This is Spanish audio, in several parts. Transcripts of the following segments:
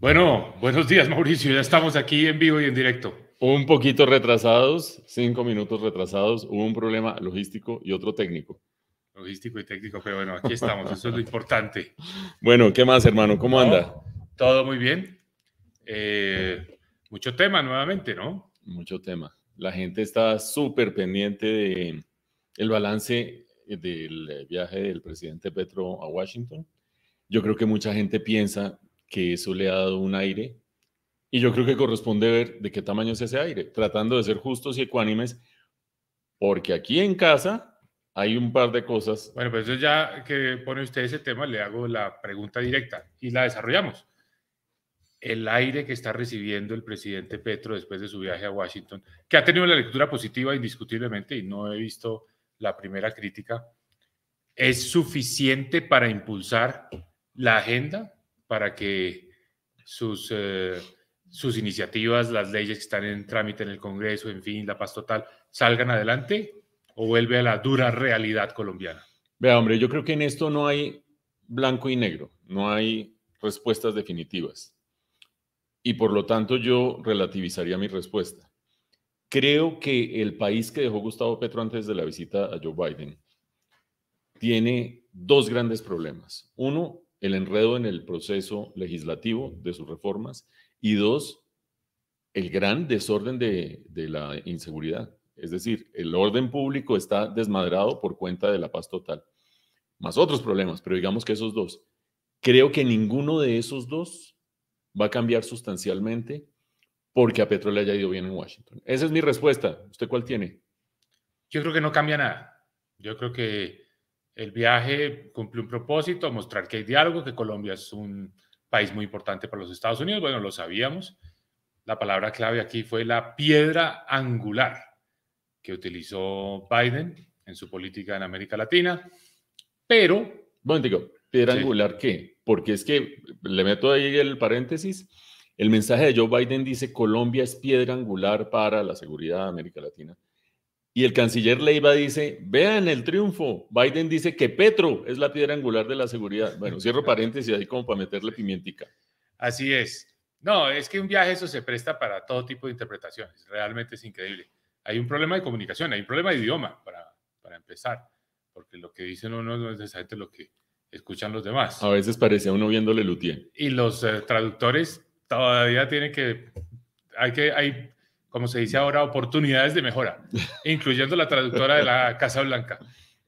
Bueno, buenos días Mauricio, ya estamos aquí en vivo y en directo. Un poquito retrasados, cinco minutos retrasados, hubo un problema logístico y otro técnico. Logístico y técnico, pero bueno, aquí estamos, eso es lo importante. Bueno, ¿qué más hermano? ¿Cómo anda? Todo muy bien. Eh, mucho tema nuevamente, ¿no? Mucho tema. La gente está súper pendiente del balance del viaje del presidente Petro a Washington. Yo creo que mucha gente piensa, que eso le ha dado un aire. Y yo creo que corresponde ver de qué tamaño es ese aire, tratando de ser justos y ecuánimes, porque aquí en casa hay un par de cosas. Bueno, pues ya que pone usted ese tema, le hago la pregunta directa y la desarrollamos. El aire que está recibiendo el presidente Petro después de su viaje a Washington, que ha tenido la lectura positiva indiscutiblemente y no he visto la primera crítica, ¿es suficiente para impulsar la agenda? para que sus, eh, sus iniciativas, las leyes que están en trámite en el Congreso, en fin, la paz total, salgan adelante o vuelve a la dura realidad colombiana? Vea, hombre, yo creo que en esto no hay blanco y negro, no hay respuestas definitivas. Y por lo tanto yo relativizaría mi respuesta. Creo que el país que dejó Gustavo Petro antes de la visita a Joe Biden tiene dos grandes problemas. Uno, el enredo en el proceso legislativo de sus reformas y dos, el gran desorden de, la inseguridad. Es decir, el orden público está desmadrado por cuenta de la paz total, más otros problemas, pero digamos que esos dos. Creo que ninguno de esos dos va a cambiar sustancialmente porque a Petro le haya ido bien en Washington. Esa es mi respuesta. ¿Usted cuál tiene? Yo creo que no cambia nada. Yo creo que el viaje cumplió un propósito, mostrar que hay diálogo, que Colombia es un país muy importante para los Estados Unidos. Bueno, lo sabíamos. La palabra clave aquí fue la piedra angular que utilizó Biden en su política en América Latina. Pero... Bueno, digo, piedra angular qué? Porque es que le meto ahí el paréntesis. El mensaje de Joe Biden dice, Colombia es piedra angular para la seguridad de América Latina. Y el canciller Leiva dice, vean el triunfo. Biden dice que Petro es la piedra angular de la seguridad. Bueno, cierro paréntesis ahí como para meterle pimientica. Así es. No, es que un viaje eso se presta para todo tipo de interpretaciones. Realmente es increíble. Hay un problema de comunicación, hay un problema de idioma para, para empezar, porque lo que dicen uno no es exactamente lo que escuchan los demás. A veces parece uno viéndole Lutien. Y los eh, traductores todavía tienen que, hay que, hay como se dice ahora, oportunidades de mejora, incluyendo la traductora de la Casa Blanca.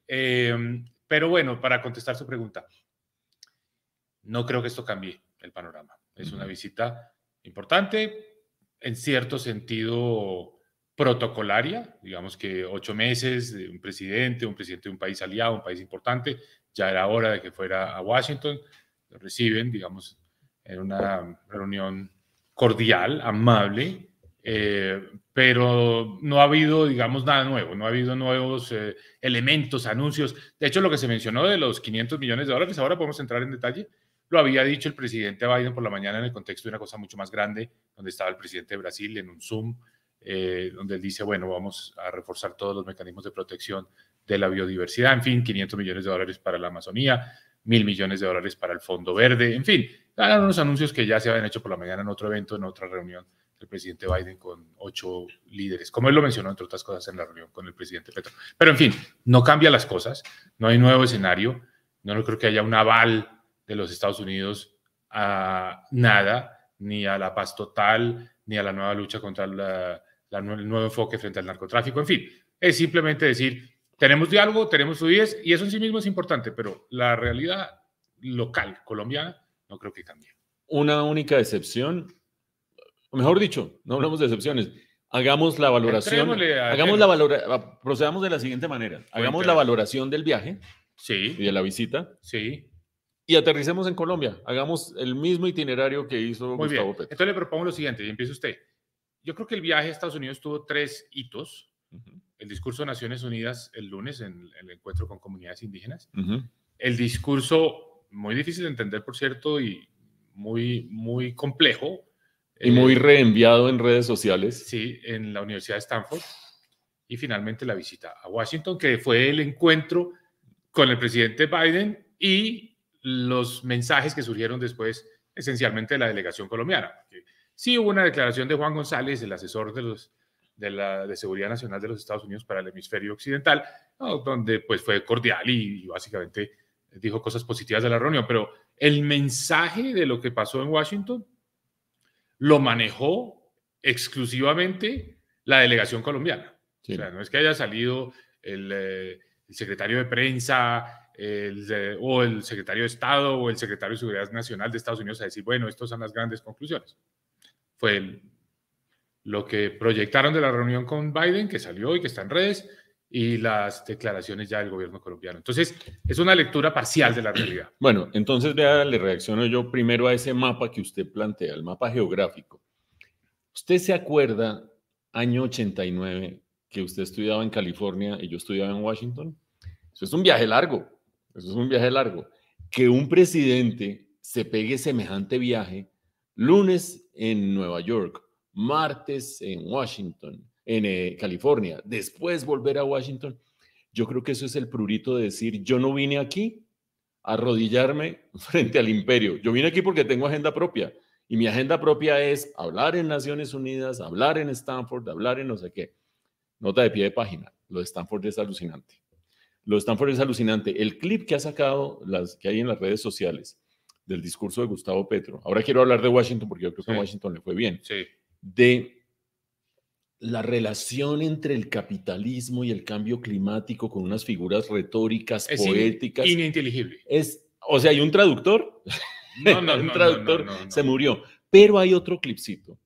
Eh, pero bueno, para contestar su pregunta, no creo que esto cambie el panorama. Es una visita importante, en cierto sentido protocolaria, digamos que ocho meses de un presidente, un presidente de un país aliado, un país importante, ya era hora de que fuera a Washington, lo reciben, digamos, en una reunión cordial, amable, eh, pero no ha habido, digamos, nada nuevo, no ha habido nuevos eh, elementos, anuncios. De hecho, lo que se mencionó de los 500 millones de dólares, ahora podemos entrar en detalle, lo había dicho el presidente Biden por la mañana en el contexto de una cosa mucho más grande, donde estaba el presidente de Brasil en un Zoom, eh, donde él dice, bueno, vamos a reforzar todos los mecanismos de protección de la biodiversidad, en fin, 500 millones de dólares para la Amazonía, mil millones de dólares para el Fondo Verde, en fin, eran unos anuncios que ya se habían hecho por la mañana en otro evento, en otra reunión el presidente Biden con ocho líderes, como él lo mencionó, entre otras cosas, en la reunión con el presidente Petro. Pero en fin, no cambia las cosas, no hay nuevo escenario, no creo que haya un aval de los Estados Unidos a nada, ni a la paz total, ni a la nueva lucha contra el nuevo enfoque frente al narcotráfico. En fin, es simplemente decir, tenemos diálogo, tenemos fluidez, y eso en sí mismo es importante, pero la realidad local colombiana no creo que cambie. Una única excepción, mejor dicho, no hablamos de excepciones, hagamos la valoración, hagamos la ah, procedamos de la siguiente manera, hagamos la valoración del viaje sí. y de la visita. Sí. Y aterricemos en Colombia, hagamos el mismo itinerario que hizo Muy Gustavo Entonces le propongo lo siguiente, y empieza usted. Yo creo que el viaje a Estados Unidos tuvo tres hitos. El discurso de Naciones Unidas el lunes en, el encuentro con comunidades indígenas. El discurso, muy difícil de entender, por cierto, y muy, muy complejo, y muy eh, reenviado en redes sociales. Sí, en la Universidad de Stanford. Y finalmente la visita a Washington, que fue el encuentro con el presidente Biden y los mensajes que surgieron después, esencialmente de la delegación colombiana. Sí hubo una declaración de Juan González, el asesor de, los, de Seguridad Nacional de los Estados Unidos para el hemisferio occidental, donde pues fue cordial y, y básicamente dijo cosas positivas de la reunión, pero el mensaje de lo que pasó en Washington lo manejó exclusivamente la delegación colombiana. no es que haya salido el, eh, secretario de prensa eh, o el secretario de Estado o el secretario de Seguridad Nacional de Estados Unidos a decir, bueno, estas son las grandes conclusiones. Fue lo que proyectaron de la reunión con Biden, que salió y que está en redes, y las declaraciones ya del gobierno colombiano. Entonces, es una lectura parcial de la realidad. Bueno, entonces vea, le reacciono yo primero a ese mapa que usted plantea, el mapa geográfico. ¿Usted se acuerda, año 89, que usted estudiaba en California y yo estudiaba en Washington? Eso es un viaje largo, eso es un viaje largo. Que un presidente se pegue semejante viaje, lunes en Nueva York, martes en Washington, en eh, California, después volver a Washington. Yo creo que eso es el prurito de decir, yo no vine aquí a arrodillarme frente al imperio, yo vine aquí porque tengo agenda propia. Y mi agenda propia es hablar en Naciones Unidas, hablar en Stanford, hablar en no sé qué. Nota de pie de página, lo de Stanford es alucinante. Lo de Stanford es alucinante. El clip que ha sacado, las que hay en las redes sociales, del discurso de Gustavo Petro, ahora quiero hablar de Washington porque yo creo que a Washington le fue bien, sí. de la relación entre el capitalismo y el cambio climático con unas figuras retóricas, poéticas. ininteligible. Es, o sea, hay un traductor. No, no, un traductor se murió. Pero hay otro clipcito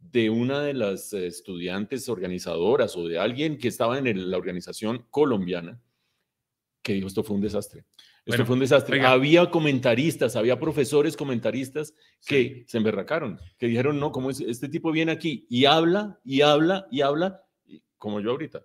de una de las eh, estudiantes organizadoras o de alguien que estaba en la organización colombiana que dijo esto fue un desastre. Esto fue un desastre. Había comentaristas, había profesores comentaristas que se emberracaron, que dijeron, no, como es? Este tipo viene aquí y habla, y habla, y habla, como yo ahorita.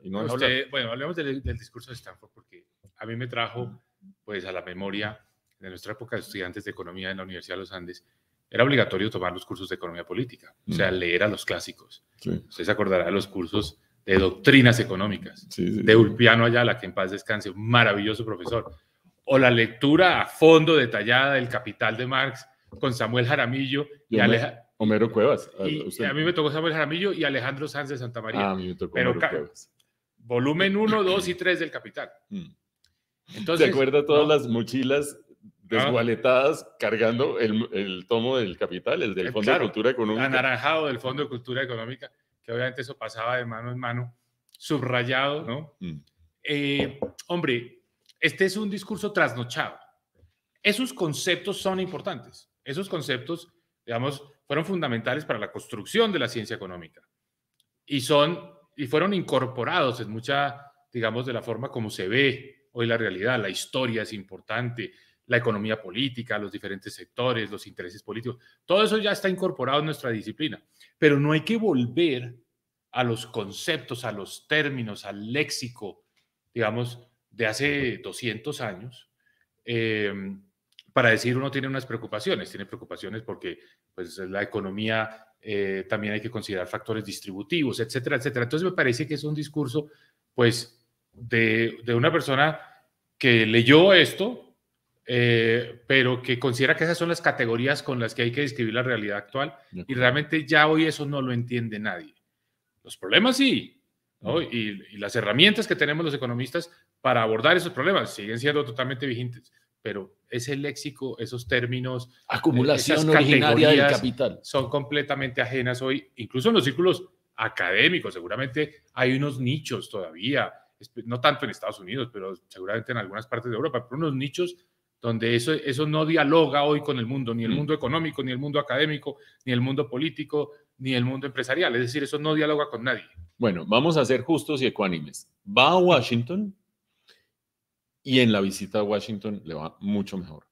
bueno, hablemos del, discurso de Stanford, porque a mí me trajo pues a la memoria de nuestra época de estudiantes de economía en la Universidad de los Andes, era obligatorio tomar los cursos de economía política, o sea, mm. leer a los clásicos. Sí. se acordará de los cursos de doctrinas económicas, de Ulpiano Ayala, que en paz descanse, un maravilloso profesor o la lectura a fondo detallada del Capital de Marx con Samuel Jaramillo y, Alejandro. Homero Cuevas. A, y, a mí me tocó Samuel Jaramillo y Alejandro Sanz de Santa María. Ah, Pero Cuevas. Volumen 1, 2 y 3 del Capital. Mm. Entonces, ¿Te acuerdas todas las mochilas desgualetadas ah. cargando el, el, tomo del Capital, el del eh, Fondo de Cultura Económica? Anaranjado del Fondo de Cultura Económica, que obviamente eso pasaba de mano en mano, subrayado, ¿no? Mm. Eh, hombre, este es un discurso trasnochado. Esos conceptos son importantes. Esos conceptos, digamos, fueron fundamentales para la construcción de la ciencia económica y son y fueron incorporados en mucha, digamos, de la forma como se ve hoy la realidad. La historia es importante, la economía política, los diferentes sectores, los intereses políticos. Todo eso ya está incorporado en nuestra disciplina, pero no hay que volver a los conceptos, a los términos, al léxico, digamos, de hace 200 años, em, para decir uno tiene unas preocupaciones, tiene preocupaciones porque pues, la economía eh, también hay que considerar factores distributivos, etcétera, etcétera. Entonces me parece que es un discurso, pues, de, una persona que leyó esto, eh, pero que considera que esas son las categorías con las que hay que describir la realidad actual y realmente ya hoy eso no lo entiende nadie. Los problemas sí, y, las herramientas que tenemos los economistas para abordar esos problemas siguen siendo totalmente vigentes, pero ese léxico, esos términos, eh, acumulación originaria del capital, son completamente ajenas hoy, incluso en los círculos académicos. Seguramente hay unos nichos todavía, no tanto en Estados Unidos, pero seguramente en algunas partes de Europa, pero unos nichos donde eso, eso no dialoga hoy con el mundo, ni el mm. mundo económico, ni el mundo académico, ni el mundo político, ni el mundo empresarial. Es decir, eso no dialoga con nadie. Bueno, vamos a ser justos y ecuánimes. Va a Washington y en la visita a Washington le va mucho mejor.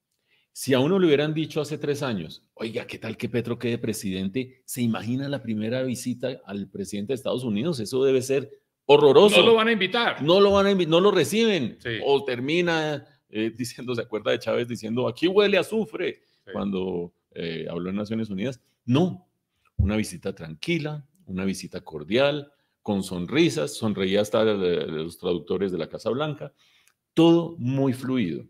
Si a uno le hubieran dicho hace tres años, oiga, ¿qué tal que Petro quede presidente? ¿Se imagina la primera visita al presidente de Estados Unidos? Eso debe ser horroroso. No lo van a invitar. No lo van a no lo reciben. O termina eh, diciendo, se acuerda de Chávez diciendo, aquí huele a azufre, cuando eh, habló en Naciones Unidas. No, una visita tranquila, una visita cordial, con sonrisas, sonreía hasta de los traductores de la Casa Blanca, todo muy fluido.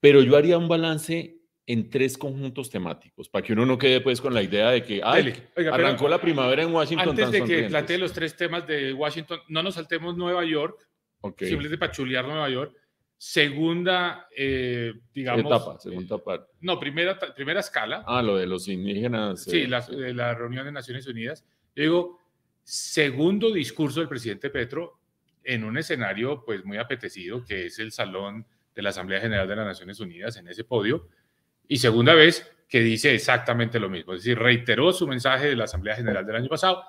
Pero yo haría un balance en tres conjuntos temáticos, para que uno no quede pues con la idea de que ay, arrancó la primavera en Washington. Antes de que plantee los tres temas de Washington, no nos saltemos Nueva York, okay. simplemente para chulear Nueva York, segunda, eh, digamos... Etapa, segunda eh, parte. No, primera, primera escala. Ah, lo de los indígenas. Sí, eh, la, reunión de Naciones Unidas. Yo digo, segundo discurso del presidente Petro en un escenario pues muy apetecido que es el salón de la Asamblea General de las Naciones Unidas en ese podio y segunda vez que dice exactamente lo mismo, es decir, reiteró su mensaje de la Asamblea General del año pasado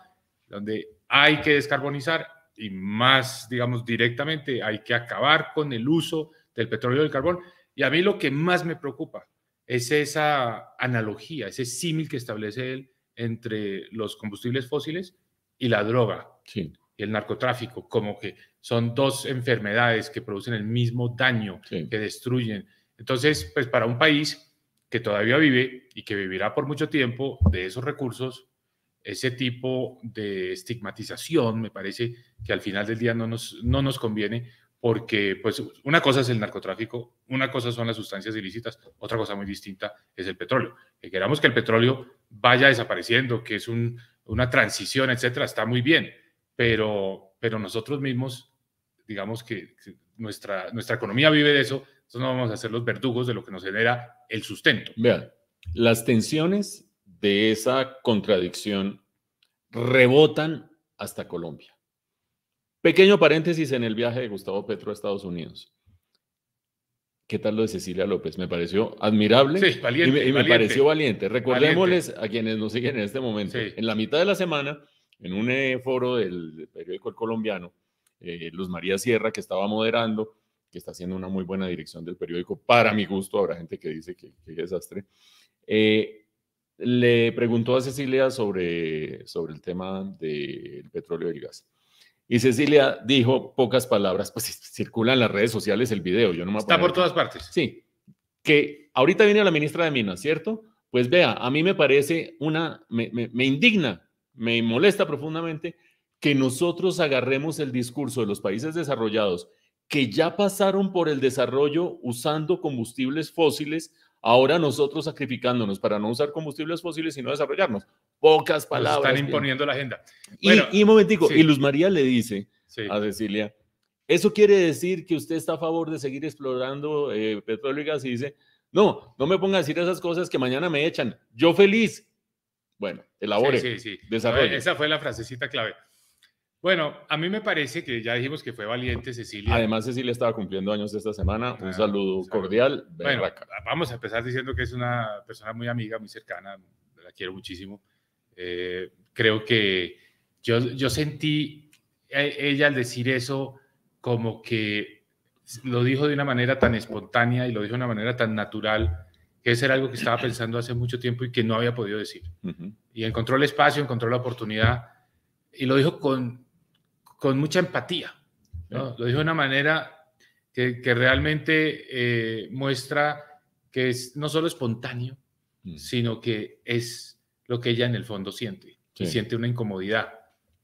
donde hay que descarbonizar, y más, digamos, directamente, hay que acabar con el uso del petróleo y del carbón. Y a mí lo que más me preocupa es esa analogía, ese símil que establece él entre los combustibles fósiles y la droga y el narcotráfico, como que son dos enfermedades que producen el mismo daño, que destruyen. Entonces, pues para un país que todavía vive y que vivirá por mucho tiempo de esos recursos, ese tipo de estigmatización me parece que al final del día no nos, no nos conviene porque pues una cosa es el narcotráfico, una cosa son las sustancias ilícitas, otra cosa muy distinta es el petróleo. Que queramos que el petróleo vaya desapareciendo, que es un, una transición, etcétera, está muy bien, pero, pero nosotros mismos, digamos que nuestra, nuestra economía vive de eso, entonces no vamos a ser los verdugos de lo que nos genera el sustento. Vean, las tensiones de esa contradicción rebotan hasta Colombia. Pequeño paréntesis en el viaje de Gustavo Petro a Estados Unidos. ¿Qué tal lo de Cecilia López? Me pareció admirable y, me, pareció valiente. Recordémosles a quienes nos siguen en este momento. En la mitad de la semana, en un eh, foro del periódico El Colombiano, eh, Luz María Sierra, que estaba moderando, que está haciendo una muy buena dirección del periódico, para mi gusto, habrá gente que dice que, es desastre, eh, le preguntó a Cecilia sobre, sobre el tema del petróleo y el gas. Y Cecilia dijo pocas palabras, pues circula en las redes sociales el video. Yo no Está por todas partes. Sí, que ahorita viene la ministra de Minas, ¿cierto? Pues vea, a mí me parece una, me indigna, me molesta profundamente que nosotros agarremos el discurso de los países desarrollados que ya pasaron por el desarrollo usando combustibles fósiles Ahora nosotros sacrificándonos para no usar combustibles fósiles, y no desarrollarnos. Pocas palabras. están imponiendo la agenda. y, un momentico, y Luz María le dice a Cecilia, ¿eso quiere decir que usted está a favor de seguir explorando eh, petróleo y gas? Y dice, no, no me ponga a decir esas cosas que mañana me echan. Yo feliz. Bueno, elabore, sí, sí, sí. Desarrolle. Esa fue la frasecita clave. Bueno, a mí me parece que ya dijimos que fue valiente Cecilia. Además, Cecilia estaba cumpliendo años esta semana. Un saludo cordial. Bueno, vamos a empezar diciendo que es una persona muy amiga, muy cercana. La quiero muchísimo. Eh, creo que yo, yo sentí e, ella al decir eso como que lo dijo de una manera tan espontánea y lo dijo de una manera tan natural que eso era algo que estaba pensando hace mucho tiempo y que no había podido decir. Y encontró el espacio, encontró la oportunidad y lo dijo con, con mucha empatía. Lo dijo de una manera que, realmente eh, muestra que es no solo espontáneo, mm. sino que es lo que ella en el fondo siente. Y siente una incomodidad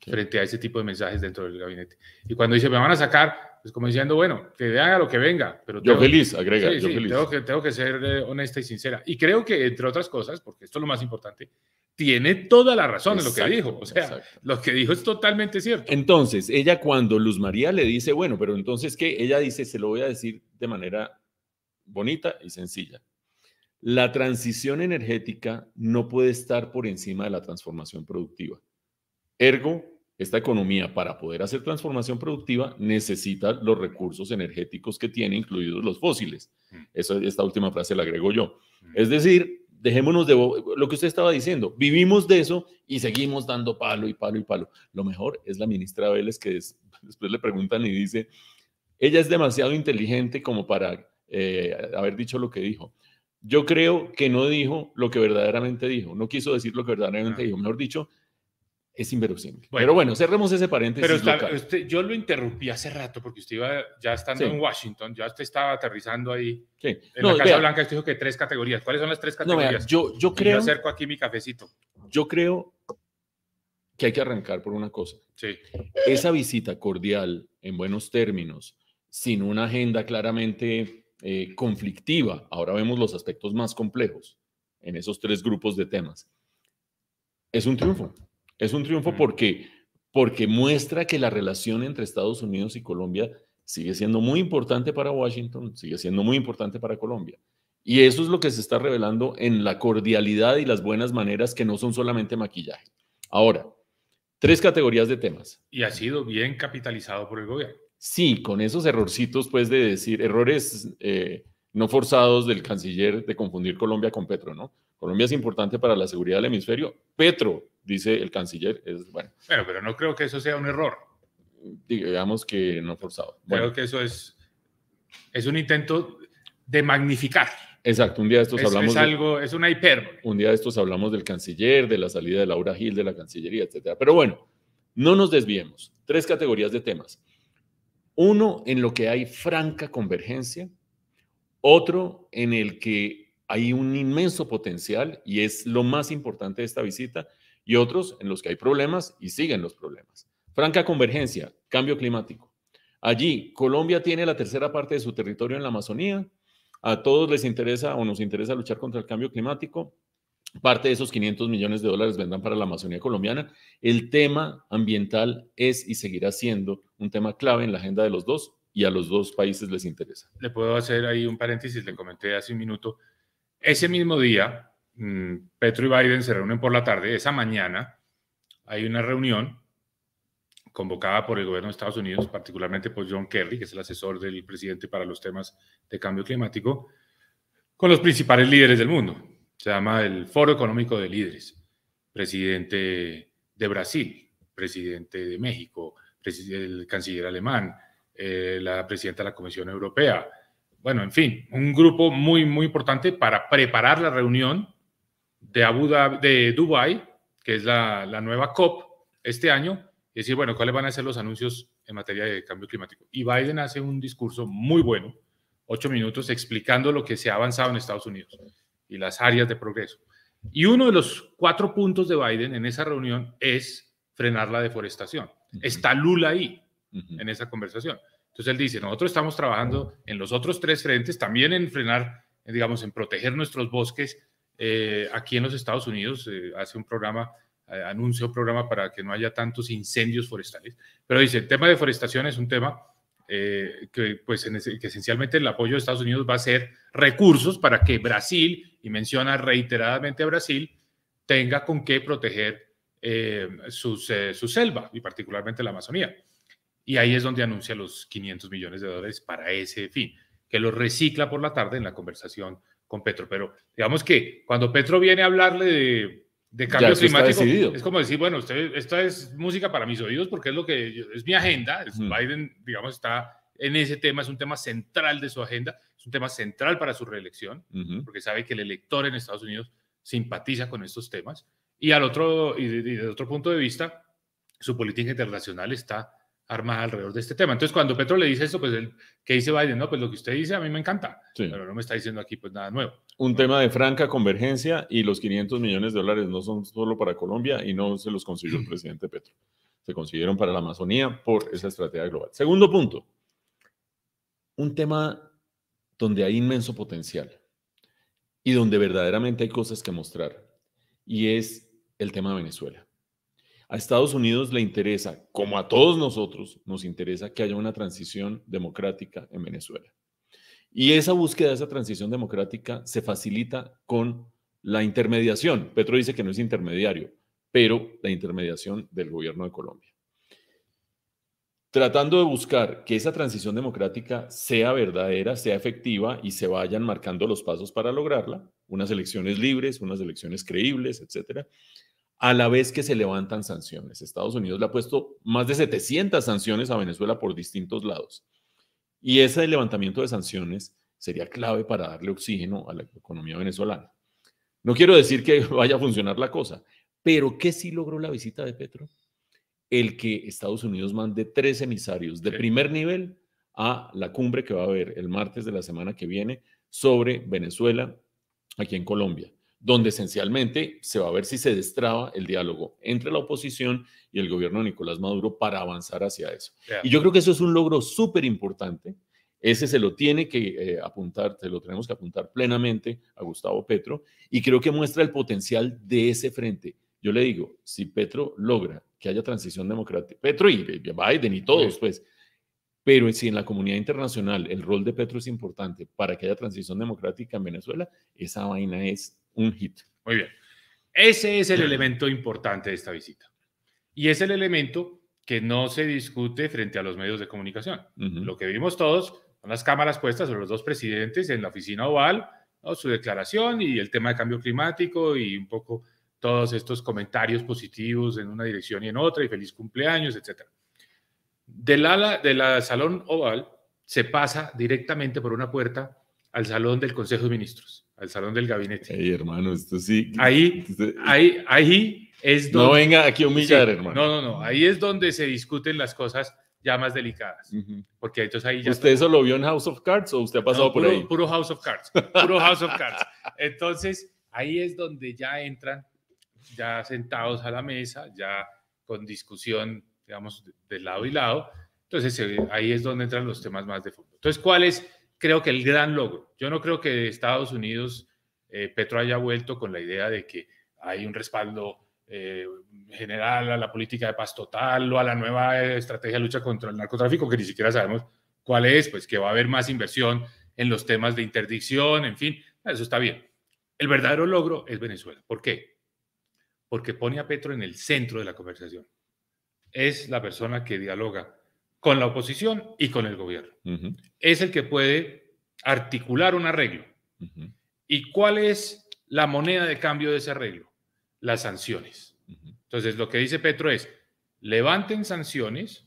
frente a ese tipo de mensajes dentro del gabinete. Y cuando dice, me van a sacar, es pues como diciendo, bueno, que haga lo que venga. Pero yo feliz, agrega. yo feliz. que, tengo que ser eh, honesta y sincera. Y creo que, entre otras cosas, porque esto es lo más importante, tiene toda la razón en lo que dijo. O sea, lo que dijo es totalmente cierto. Entonces, ella cuando Luz María le dice, bueno, pero entonces, ¿qué? Ella dice, se lo voy a decir de manera bonita y sencilla. La transición energética no puede estar por encima de la transformación productiva. Ergo, esta economía para poder hacer transformación productiva necesita los recursos energéticos que tiene, incluidos los fósiles. Mm. Eso, esta última frase la agrego yo. Mm. Es decir, dejémonos de lo que usted estaba diciendo. Vivimos de eso y seguimos dando palo y palo y palo. Lo mejor es la ministra Vélez que después le preguntan y dice, ella es demasiado inteligente como para eh, haber dicho lo que dijo. Yo creo que no dijo lo que verdaderamente dijo, no quiso decir lo que verdaderamente dijo. Mejor dicho, es inverosímil. pero bueno, cerremos ese paréntesis. Pero yo lo interrumpí hace rato porque usted ya estando en Washington, ya usted estaba aterrizando ahí. En la Casa Blanca, usted dijo que tres categorías. ¿Cuáles son las tres categorías? yo, yo creo. acerco aquí mi cafecito. Yo creo que hay que arrancar por una cosa. Sí. Esa visita cordial, en buenos términos, sin una agenda claramente eh, conflictiva, ahora vemos los aspectos más complejos en esos tres grupos de temas, es un triunfo. Es un triunfo porque, porque muestra que la relación entre Estados Unidos y Colombia sigue siendo muy importante para Washington, sigue siendo muy importante para Colombia. Y eso es lo que se está revelando en la cordialidad y las buenas maneras que no son solamente maquillaje. Ahora, tres categorías de temas. Y ha sido bien capitalizado por el gobierno. Sí, con esos errorcitos, pues de decir, errores eh, no forzados del canciller de confundir Colombia con Petro, ¿no? Colombia es importante para la seguridad del hemisferio. Petro, dice el canciller. Es, bueno. bueno, pero no creo que eso sea un error. Digamos que no forzado. Bueno. Creo que eso es, es un intento de magnificar. Exacto, un día de estos hablamos. Es algo, es una hipérbole. Un día de estos hablamos del canciller, de la salida de Laura Gil de la Cancillería, etcétera. Pero bueno, no nos desviemos. Tres categorías de temas. Uno en lo que hay franca convergencia, otro en el que hay un inmenso potencial y es lo más importante de esta visita, y otros en los que hay problemas y siguen los problemas. Franca convergencia, cambio climático. Allí, Colombia tiene la tercera parte de su territorio en la Amazonía. A todos les interesa o nos interesa luchar contra el cambio climático. Parte de esos 500 millones de dólares vendrán para la Amazonía colombiana. El tema ambiental es y seguirá siendo un tema clave en la agenda de los dos y a los dos países les interesa. Le puedo hacer ahí un paréntesis, le comenté hace un minuto ese mismo día, mm, Petro y Biden se reúnen por la tarde. Esa mañana hay una reunión convocada por el gobierno de Estados Unidos, particularmente por John Kerry, que es el asesor del presidente para los temas de cambio climático, con los principales líderes del mundo. Se llama el Foro Económico de Líderes. Presidente de Brasil, presidente de México, el canciller alemán, eh, la presidenta de la Comisión Europea, bueno, en fin, un grupo muy, muy importante para preparar la reunión de Abu Dubái, que es la, nueva COP este año, y decir, bueno, ¿cuáles van a ser los anuncios en materia de cambio climático? Y Biden hace un discurso muy bueno, ocho minutos, explicando lo que se ha avanzado en Estados Unidos y las áreas de progreso. Y uno de los cuatro puntos de Biden en esa reunión es frenar la deforestación. Está Lula ahí, en esa conversación. Entonces él dice, nosotros estamos trabajando en los otros tres frentes, también en frenar, digamos, en proteger nuestros bosques. Eh, aquí en los Estados Unidos eh, hace un programa, eh, anuncia un programa para que no haya tantos incendios forestales. Pero dice, el tema de deforestación es un tema que, pues, esencialmente el apoyo de Estados Unidos va a ser recursos para que Brasil, y menciona reiteradamente a Brasil, tenga con qué proteger su selva y particularmente la Amazonía. Y ahí es donde anuncia los 500 millones de dólares para ese fin, que lo recicla por la tarde en la conversación con Petro. Pero digamos que cuando Petro viene a hablarle de, cambio climático, es como decir, bueno, usted, esta es música para mis oídos porque es lo que es mi agenda. Biden, digamos, está en ese tema, es un tema central de su agenda, es un tema central para su reelección, porque sabe que el elector en Estados Unidos simpatiza con estos temas. Y al otro, y desde de otro punto de vista, su política internacional está armada alrededor de este tema. Entonces, cuando Petro le dice eso, pues el que dice Biden, no, pues lo que usted dice a mí me encanta, pero no me está diciendo aquí pues nada nuevo. Un tema de franca convergencia y los 500 millones de dólares no son solo para Colombia y no se los consiguió el presidente Petro. Se consiguieron para la Amazonía por esa estrategia global. Segundo punto, un tema donde hay inmenso potencial y donde verdaderamente hay cosas que mostrar y es el tema de Venezuela. A Estados Unidos le interesa, como a todos nosotros, nos interesa que haya una transición democrática en Venezuela. Y esa búsqueda de esa transición democrática se facilita con la intermediación. Petro dice que no es intermediario, pero la intermediación del gobierno de Colombia. Tratando de buscar que esa transición democrática sea verdadera, sea efectiva y se vayan marcando los pasos para lograrla, unas elecciones libres, unas elecciones creíbles, etcétera, a la vez que se levantan sanciones. Estados Unidos le ha puesto más de 700 sanciones a Venezuela por distintos lados. Y ese levantamiento de sanciones sería clave para darle oxígeno a la economía venezolana. No quiero decir que vaya a funcionar la cosa, pero ¿qué sí logró la visita de Petro? El que Estados Unidos mande tres emisarios de primer nivel a la cumbre que va a haber el martes de la semana que viene sobre Venezuela aquí en Colombia donde esencialmente se va a ver si se destraba el diálogo entre la oposición y el gobierno de Nicolás Maduro para avanzar hacia eso. Y yo creo que eso es un logro súper importante. Ese se lo tiene que eh, apuntar, se lo tenemos que apuntar plenamente a Gustavo Petro y creo que muestra el potencial de ese frente. Yo le digo, si Petro logra que haya transición democrática, Petro y Biden y todos, pues, pero si en la comunidad internacional el rol de Petro es importante para que haya transición democrática en Venezuela, esa vaina es un hit. Muy bien. Ese es el elemento importante de esta visita. Y es el elemento que no se discute frente a los medios de comunicación. Lo que vimos todos las cámaras puestas sobre los dos presidentes en la oficina oval, su declaración y el tema de cambio climático y un poco todos estos comentarios positivos en una dirección y en otra y feliz cumpleaños, etcétera. Del ala del salón oval se pasa directamente por una puerta al salón del Consejo de Ministros, al salón del gabinete. ahí hermano, esto sí. Ahí, este ahí, ahí es donde... No venga aquí a humillar, hermano. No, no, no. Ahí es donde se discuten las cosas ya más delicadas. Porque entonces ahí ya... ¿Usted eso lo vio en House of Cards o usted ha pasado por ahí? Puro House of Cards. Puro House of Cards. Entonces, ahí es donde ya entran, ya sentados a la mesa, ya con discusión digamos, de lado y lado. Entonces eh, ahí es donde entran los temas más de fondo. Entonces, ¿cuál es, creo que, el gran logro? Yo no creo que Estados Unidos, eh, Petro haya vuelto con la idea de que hay un respaldo eh, general a la política de paz total o a la nueva estrategia de lucha contra el narcotráfico, que ni siquiera sabemos cuál es, pues que va a haber más inversión en los temas de interdicción, en fin, eso está bien. El verdadero logro es Venezuela. ¿Por qué? Porque pone a Petro en el centro de la conversación es la persona que dialoga con la oposición y con el gobierno. Es el que puede articular un arreglo. ¿Y cuál es la moneda de cambio de ese arreglo? Las sanciones. Entonces, lo que dice Petro es, levanten sanciones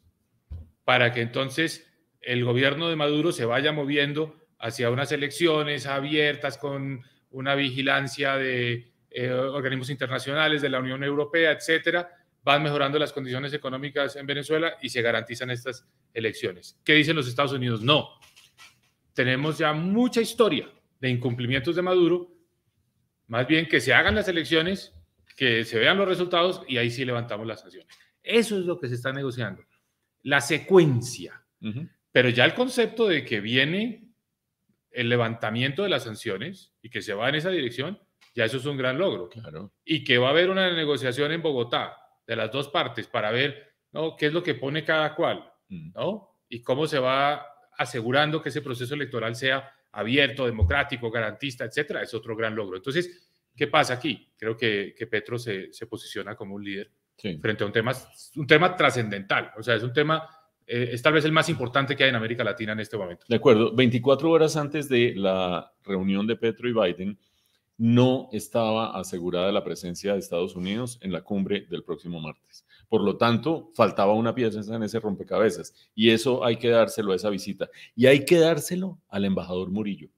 para que entonces el gobierno de Maduro se vaya moviendo hacia unas elecciones abiertas con una vigilancia de eh, organismos internacionales, de la Unión Europea, etcétera, van mejorando las condiciones económicas en Venezuela y se garantizan estas elecciones. ¿Qué dicen los Estados Unidos? No. Tenemos ya mucha historia de incumplimientos de Maduro, más bien que se hagan las elecciones, que se vean los resultados y ahí sí levantamos las sanciones. Eso es lo que se está negociando, la secuencia. Pero ya el concepto de que viene el levantamiento de las sanciones y que se va en esa dirección, ya eso es un gran logro. Claro. Y que va a haber una negociación en Bogotá de las dos partes para ver ¿no? qué es lo que pone cada cual mm. ¿no? y cómo se va asegurando que ese proceso electoral sea abierto, democrático, garantista, etcétera, es otro gran logro. Entonces, ¿qué pasa aquí? Creo que, que Petro se, se, posiciona como un líder frente a un tema, un tema trascendental, o sea, es un tema eh, es tal vez el más importante que hay en América Latina en este momento. De acuerdo, 24 horas antes de la reunión de Petro y Biden, no estaba asegurada la presencia de Estados Unidos en la cumbre del próximo martes. Por lo tanto, faltaba una pieza en ese rompecabezas y eso hay que dárselo a esa visita. Y hay que dárselo al embajador Murillo,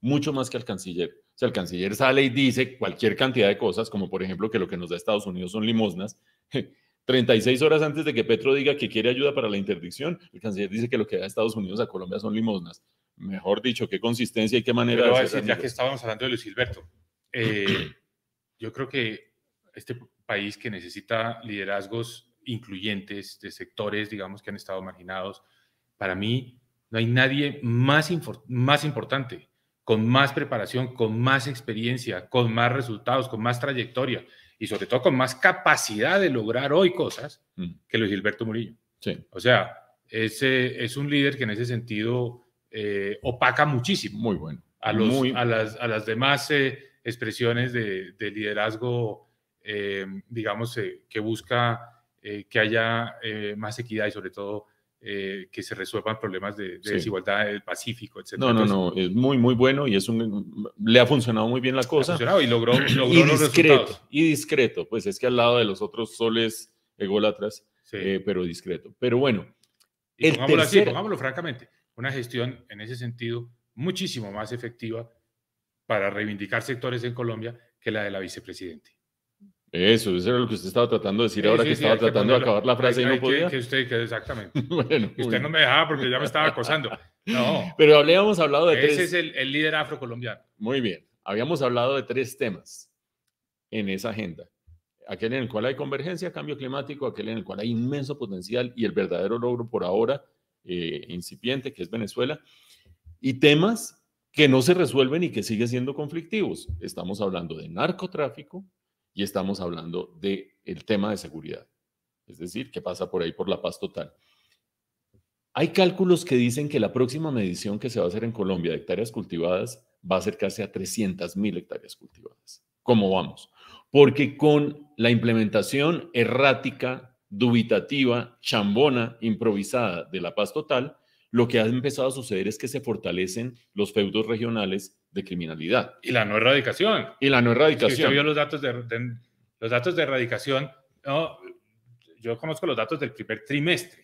mucho más que al canciller. O sea, el canciller sale y dice cualquier cantidad de cosas, como por ejemplo que lo que nos da Estados Unidos son limosnas. 36 horas antes de que Petro diga que quiere ayuda para la interdicción, el canciller dice que lo que da Estados Unidos a Colombia son limosnas mejor dicho, qué consistencia y qué manera de hacerlo Ya que estábamos hablando de Luis Gilberto, eh, yo creo que este país que necesita liderazgos incluyentes de sectores, digamos, que han estado marginados, para mí no hay nadie más, más importante, con más preparación, con más experiencia, con más resultados, con más trayectoria y sobre todo con más capacidad de lograr hoy cosas mm. que Luis Gilberto Murillo. Sí. O sea, ese es un líder que en ese sentido eh, opaca muchísimo. Muy bueno. A, las, demás eh, expresiones de, liderazgo, eh, digamos, que busca que haya más equidad y sobre todo que se resuelvan problemas de, de en desigualdad Pacífico, etc. No, no, no, es muy, muy bueno y es un, le ha funcionado muy bien la cosa. y logró, y los discreto, Y discreto, pues es que al lado de los otros soles ególatras, pero discreto. Pero bueno, pongámoslo francamente una gestión en ese sentido muchísimo más efectiva para reivindicar sectores en Colombia que la de la vicepresidente. Eso, eso era lo que usted estaba tratando de decir ahora que estaba tratando de acabar la frase y no podía. Que, usted, que exactamente. usted no me dejaba porque ya me estaba acosando. No. Pero habíamos hablado de Ese es el, el líder afrocolombiano. Muy bien. Habíamos hablado de tres temas en esa agenda. Aquel en el cual hay convergencia, cambio climático, aquel en el cual hay inmenso potencial y el verdadero logro por ahora eh, incipiente que es Venezuela, y temas que no se resuelven y que siguen siendo conflictivos. Estamos hablando de narcotráfico y estamos hablando del el tema de seguridad, es decir, que pasa por ahí por la paz total. Hay cálculos que dicen que la próxima medición que se va a hacer en Colombia de hectáreas cultivadas va a ser casi a mil hectáreas cultivadas. ¿Cómo vamos? Porque con la implementación errática dubitativa, chambona, improvisada de la paz total, lo que ha empezado a suceder es que se fortalecen los feudos regionales de criminalidad. Y la no erradicación. Y la no erradicación. Si usted los datos de, los datos de erradicación, no, yo conozco los datos del primer trimestre.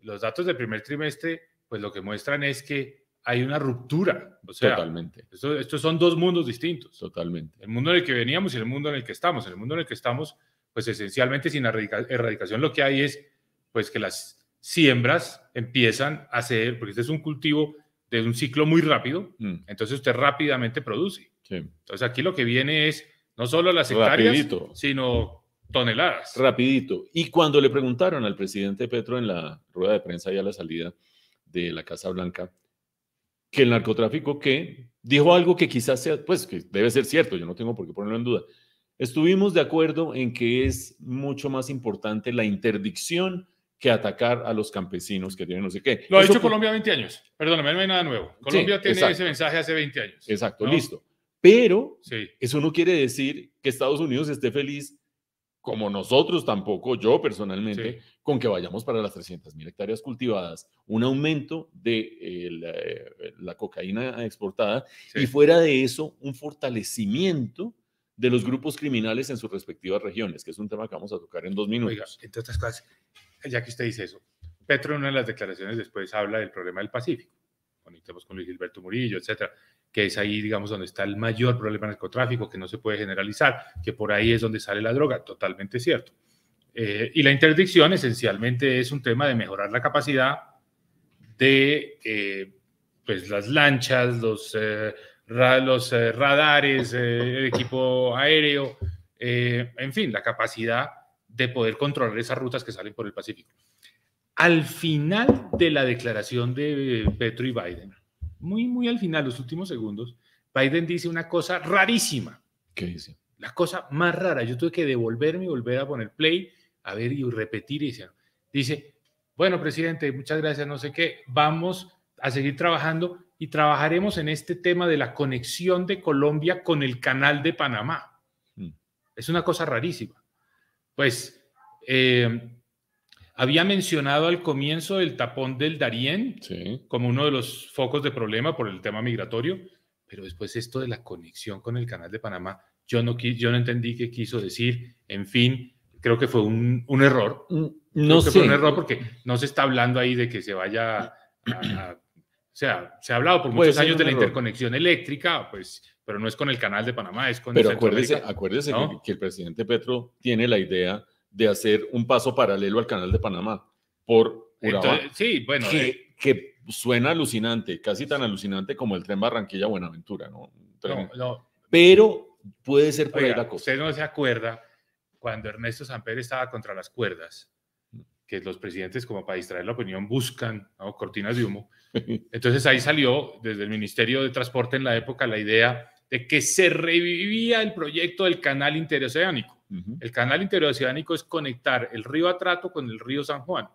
Los datos del primer trimestre, pues lo que muestran es que hay una ruptura. Totalmente. estos son dos mundos distintos. Totalmente. El mundo en el que veníamos y el mundo en el que estamos. el mundo en el que estamos pues esencialmente sin erradicación lo que hay es pues que las siembras empiezan a ser, porque este es un cultivo de un ciclo muy rápido, mm. entonces usted rápidamente produce. Entonces aquí lo que viene es no solo las hectáreas, sino toneladas. Rapidito. Y cuando le preguntaron al presidente Petro en la rueda de prensa y a la salida de la Casa Blanca, que el narcotráfico que dijo algo que quizás sea, pues que debe ser cierto, yo no tengo por qué ponerlo en duda, Estuvimos de acuerdo en que es mucho más importante la interdicción que atacar a los campesinos que tienen no sé qué. Lo ha dicho Colombia 20 años. Perdóname, no hay nada nuevo. Colombia tiene ese mensaje hace 20 años. Exacto, listo. Pero eso no quiere decir que Estados Unidos esté feliz, como nosotros tampoco, yo personalmente, con que vayamos para las mil hectáreas cultivadas, un aumento de eh, eh, la, cocaína exportada y fuera de eso, un fortalecimiento de los grupos criminales en sus respectivas regiones, que es un tema que vamos a tocar en dos minutos. Oiga, entre otras cosas, ya que usted dice eso, Petro en una de las declaraciones después habla del problema del Pacífico, estamos con Luis Gilberto Murillo, etcétera, que es ahí, digamos, donde está el mayor problema narcotráfico, que no se puede generalizar, que por ahí es donde sale la droga, totalmente cierto. Eh, y la interdicción esencialmente es un tema de mejorar la capacidad de eh, pues, las lanchas, los eh, los eh, radares, eh, el equipo aéreo, eh, en fin, la capacidad de poder controlar esas rutas que salen por el Pacífico. Al final de la declaración de Petro y Biden, muy, muy al final, los últimos segundos, Biden dice una cosa rarísima. ¿Qué dice? La cosa más rara. Yo tuve que devolverme y volver a poner play, a ver y repetir. Y dice, bueno, presidente, muchas gracias, no sé qué, vamos a seguir trabajando, y trabajaremos en este tema de la conexión de Colombia con el canal de Panamá. Mm. Es una cosa rarísima. Pues eh, había mencionado al comienzo el tapón del Darién como uno de los focos de problema por el tema migratorio, pero después esto de la conexión con el canal de Panamá, yo no, yo no entendí qué quiso decir. En fin, creo que fue un, error. Mm, no sé. fue un error porque no se está hablando ahí de que se vaya a o sea, se ha hablado por pues muchos años de la interconexión eléctrica, pues, pero no es con el canal de Panamá, es con Pero acuérdese, acuérdese que, que, el presidente Petro tiene la idea de hacer un paso paralelo al canal de Panamá por sí, bueno, eh, que, suena alucinante, casi tan alucinante como el tren Barranquilla-Buenaventura, ¿no? Pero puede ser por cosa. Usted no se acuerda cuando Ernesto Samper estaba contra las cuerdas que los presidentes como para distraer la opinión buscan cortinas de humo. Entonces ahí salió desde el Ministerio de Transporte en la época la idea de que se revivía el proyecto del canal interoceánico. El canal interoceánico es conectar el río Atrato con el río San Juan.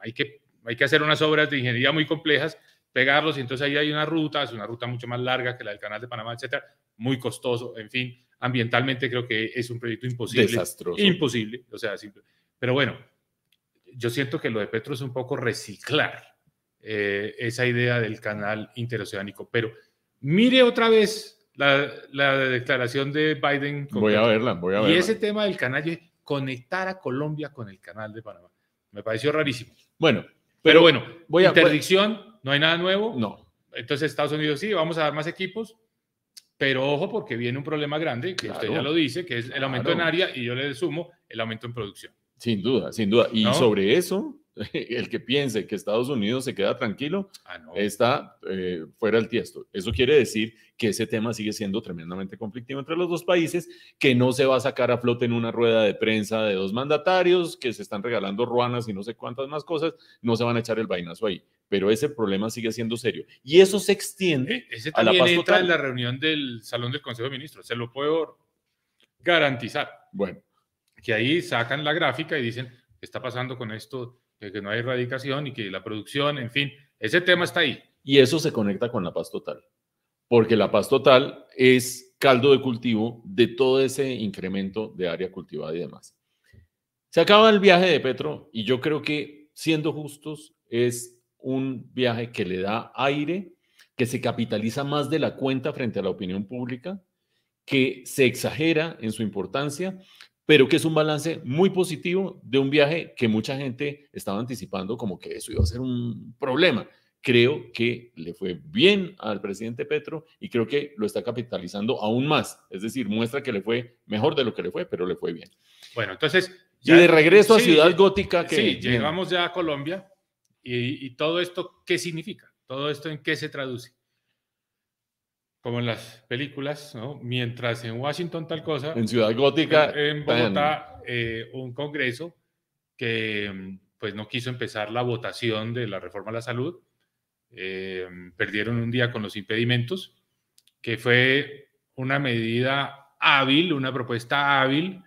hay, que, hay que hacer unas obras de ingeniería muy complejas, pegarlos y entonces ahí hay una ruta, es una ruta mucho más larga que la del canal de Panamá, etcétera, muy costoso, en fin, ambientalmente creo que es un proyecto imposible. Desastroso. Imposible, o sea, simple. pero bueno, yo siento que lo de Petro es un poco reciclar eh, esa idea del canal interoceánico, pero mire otra vez la, declaración de Biden. voy a verla, voy a verla. Y ese tema del canal, es conectar a Colombia con el canal de Panamá. Me pareció rarísimo. Bueno, pero, bueno, voy a, interdicción, no hay nada nuevo. No. Entonces Estados Unidos sí, vamos a dar más equipos, pero ojo porque viene un problema grande, que usted ya lo dice, que es el aumento en área y yo le sumo el aumento en producción. Sin duda, sin duda. Y sobre eso, el que piense que Estados Unidos se queda tranquilo ah, está eh, fuera del tiesto. Eso quiere decir que ese tema sigue siendo tremendamente conflictivo entre los dos países, que no se va a sacar a flote en una rueda de prensa de dos mandatarios que se están regalando ruanas y no sé cuántas más cosas, no se van a echar el vainazo ahí. Pero ese problema sigue siendo serio. Y eso se extiende. E, a la en la reunión del Salón del Consejo de Ministros, se lo puedo garantizar. Bueno, que ahí sacan la gráfica y dicen, ¿qué está pasando con esto? Que, no hay erradicación y que la producción, en fin, ese tema está ahí. Y eso se conecta con la paz total, porque la paz total es caldo de cultivo de todo ese incremento de área cultivada y demás. Se acaba el viaje de Petro y yo creo que, siendo justos, es un viaje que le da aire, que se capitaliza más de la cuenta frente a la opinión pública, que se exagera en su importancia pero que es un balance muy positivo de un viaje que mucha gente estaba anticipando como que eso iba a ser un problema. Creo que le fue bien al presidente Petro y creo que lo está capitalizando aún más. Es decir, muestra que le fue mejor de lo que le fue, pero le fue bien. Bueno, entonces... Ya, y de regreso a Ciudad Gótica que... Sí, llegamos ya a Colombia y todo esto, ¿qué significa? Todo esto en qué se traduce como en las películas, ¿no? Mientras en Washington tal cosa. En Ciudad Gótica. En, Bogotá, eh, un congreso que mm, pues no quiso empezar la votación de la reforma a la salud. Eh, perdieron un día con los impedimentos, que fue una medida hábil, una propuesta hábil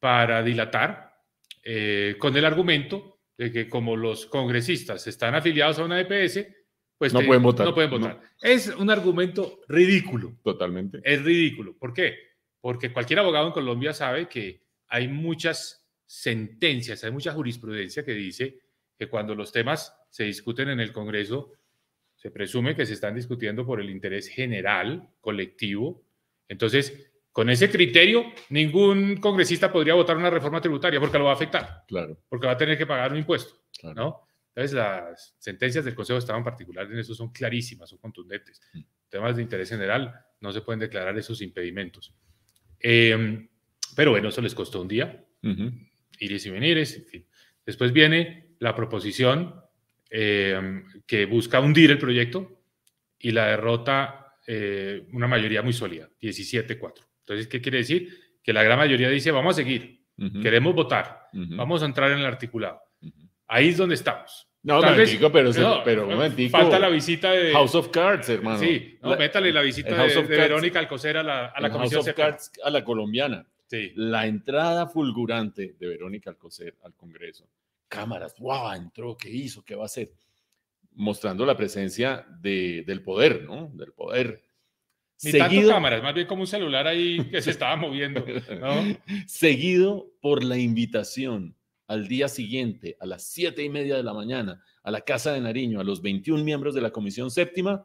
para dilatar, eh, con el argumento de que como los congresistas están afiliados a una DPS e pues no pueden votar. Es un argumento ridículo. Totalmente. Es ridículo. ¿Por qué? Porque cualquier abogado en Colombia sabe que hay muchas sentencias, hay mucha jurisprudencia que dice que cuando los temas se discuten en el Congreso, se presume que se están discutiendo por el interés general, colectivo. Entonces, con ese criterio, ningún congresista podría votar una reforma tributaria porque lo va a afectar. Claro. Porque va a tener que pagar un impuesto. Claro. ¿no? las sentencias del Consejo de Estado en particular en eso son clarísimas, son contundentes. Mm. Temas de interés general, no se pueden declarar esos impedimentos. Em, pero bueno, eso les costó un día, uh iris y venir. en fin. Después viene la proposición em, que busca hundir el proyecto y la derrota eh, una mayoría muy sólida, 17-4. Entonces, ¿qué quiere decir? Que la gran mayoría dice, vamos a seguir, queremos votar, vamos a entrar en el articulado. Ahí es donde estamos. No, Tal chico, pero, Falta la visita de... House of Cards, hermano. Sí, métale la visita de, Verónica Alcocer a la, a la Comisión House of Cards a la colombiana. Sí. La entrada fulgurante de Verónica Alcocer al Congreso. Cámaras, wow, entró, ¿qué hizo? ¿Qué va a hacer? Mostrando la presencia de, del poder, ¿no? Del poder. Ni tanto cámaras, más bien como un celular ahí que se estaba moviendo. Seguido por la invitación al día siguiente, a las siete y media de la mañana, a la Casa de Nariño, a los 21 miembros de la Comisión Séptima,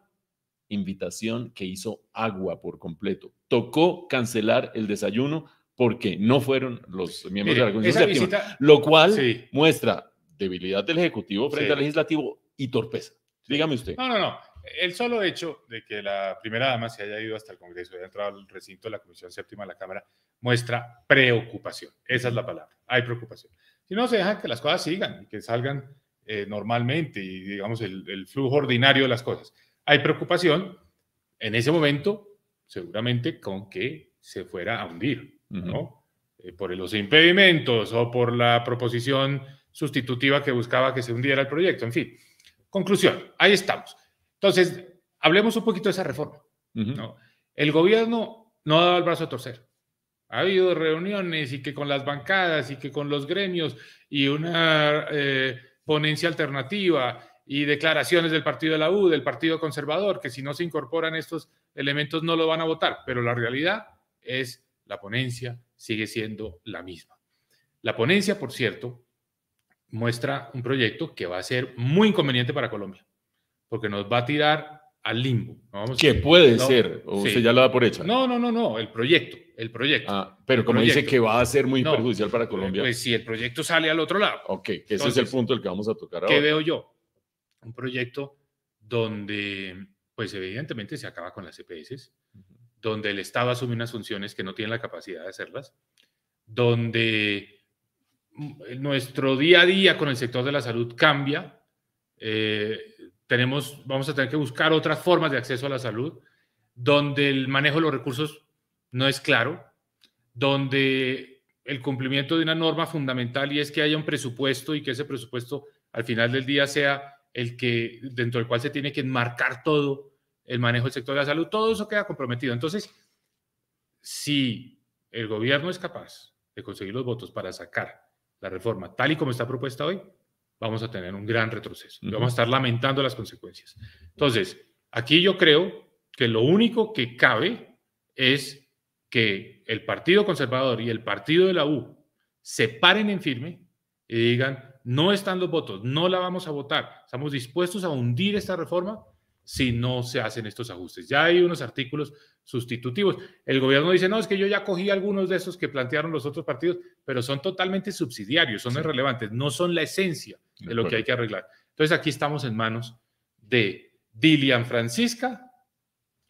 invitación que hizo agua por completo. Tocó cancelar el desayuno porque no fueron los miembros de la Comisión Séptima, lo cual muestra debilidad del Ejecutivo frente al Legislativo y torpeza. Dígame usted. No, no, no. El solo hecho de que la primera dama se haya ido hasta el Congreso, haya entrado al recinto de la Comisión Séptima de la Cámara, muestra preocupación. Esa es la palabra. Hay preocupación si no se dejan que las cosas sigan y que salgan eh, normalmente y digamos el, flujo ordinario de las cosas. Hay preocupación en ese momento, seguramente con que se fuera a hundir, ¿no? Eh, por los impedimentos o por la proposición sustitutiva que buscaba que se hundiera el proyecto, en fin. Conclusión, ahí estamos. Entonces, hablemos un poquito de esa reforma. El gobierno no ha dado el brazo a torcer. Ha habido reuniones y que con las bancadas y que con los gremios y una eh, ponencia alternativa y declaraciones del partido de la U, del partido conservador, que si no se incorporan estos elementos no lo van a votar, pero la realidad es la ponencia sigue siendo la misma. La ponencia, por cierto, muestra un proyecto que va a ser muy inconveniente para Colombia, porque nos va a tirar al limbo. ¿no? que puede ser, o ya la da por hecha. No, no, no, no, el proyecto, el proyecto. Ah, pero como dice que va a ser muy perjudicial para eh, Colombia. Pues si el proyecto sale al otro lado. Ok, ese es el punto del que vamos a tocar ahora. ¿Qué veo yo? Un proyecto donde, pues evidentemente se acaba con las EPS, donde el Estado asume unas funciones que no tiene la capacidad de hacerlas, donde mm, eh, nuestro día a día con el sector de la salud cambia, eh, tenemos, vamos a tener que buscar otras formas de acceso a la salud, donde el manejo de los recursos no es claro, donde el cumplimiento de una norma fundamental y es que haya un presupuesto y que ese presupuesto al final del día sea el que dentro del cual se tiene que enmarcar todo el manejo del sector de la salud, todo eso queda comprometido. Entonces, si el gobierno es capaz de conseguir los votos para sacar la reforma tal y como está propuesta hoy, vamos a tener un gran retroceso. Vamos a estar lamentando las consecuencias. Entonces, aquí yo creo que lo único que cabe es que el Partido Conservador y el Partido de la U se paren en firme y digan, no están los votos, no la vamos a votar, estamos dispuestos a hundir esta reforma si no se hacen estos ajustes. Ya hay unos artículos sustitutivos. El gobierno dice, no, es que yo ya cogí algunos de esos que plantearon los otros partidos, pero son totalmente subsidiarios, son irrelevantes, no son la esencia de, lo que hay que arreglar. Entonces aquí estamos en manos de Dilian Francisca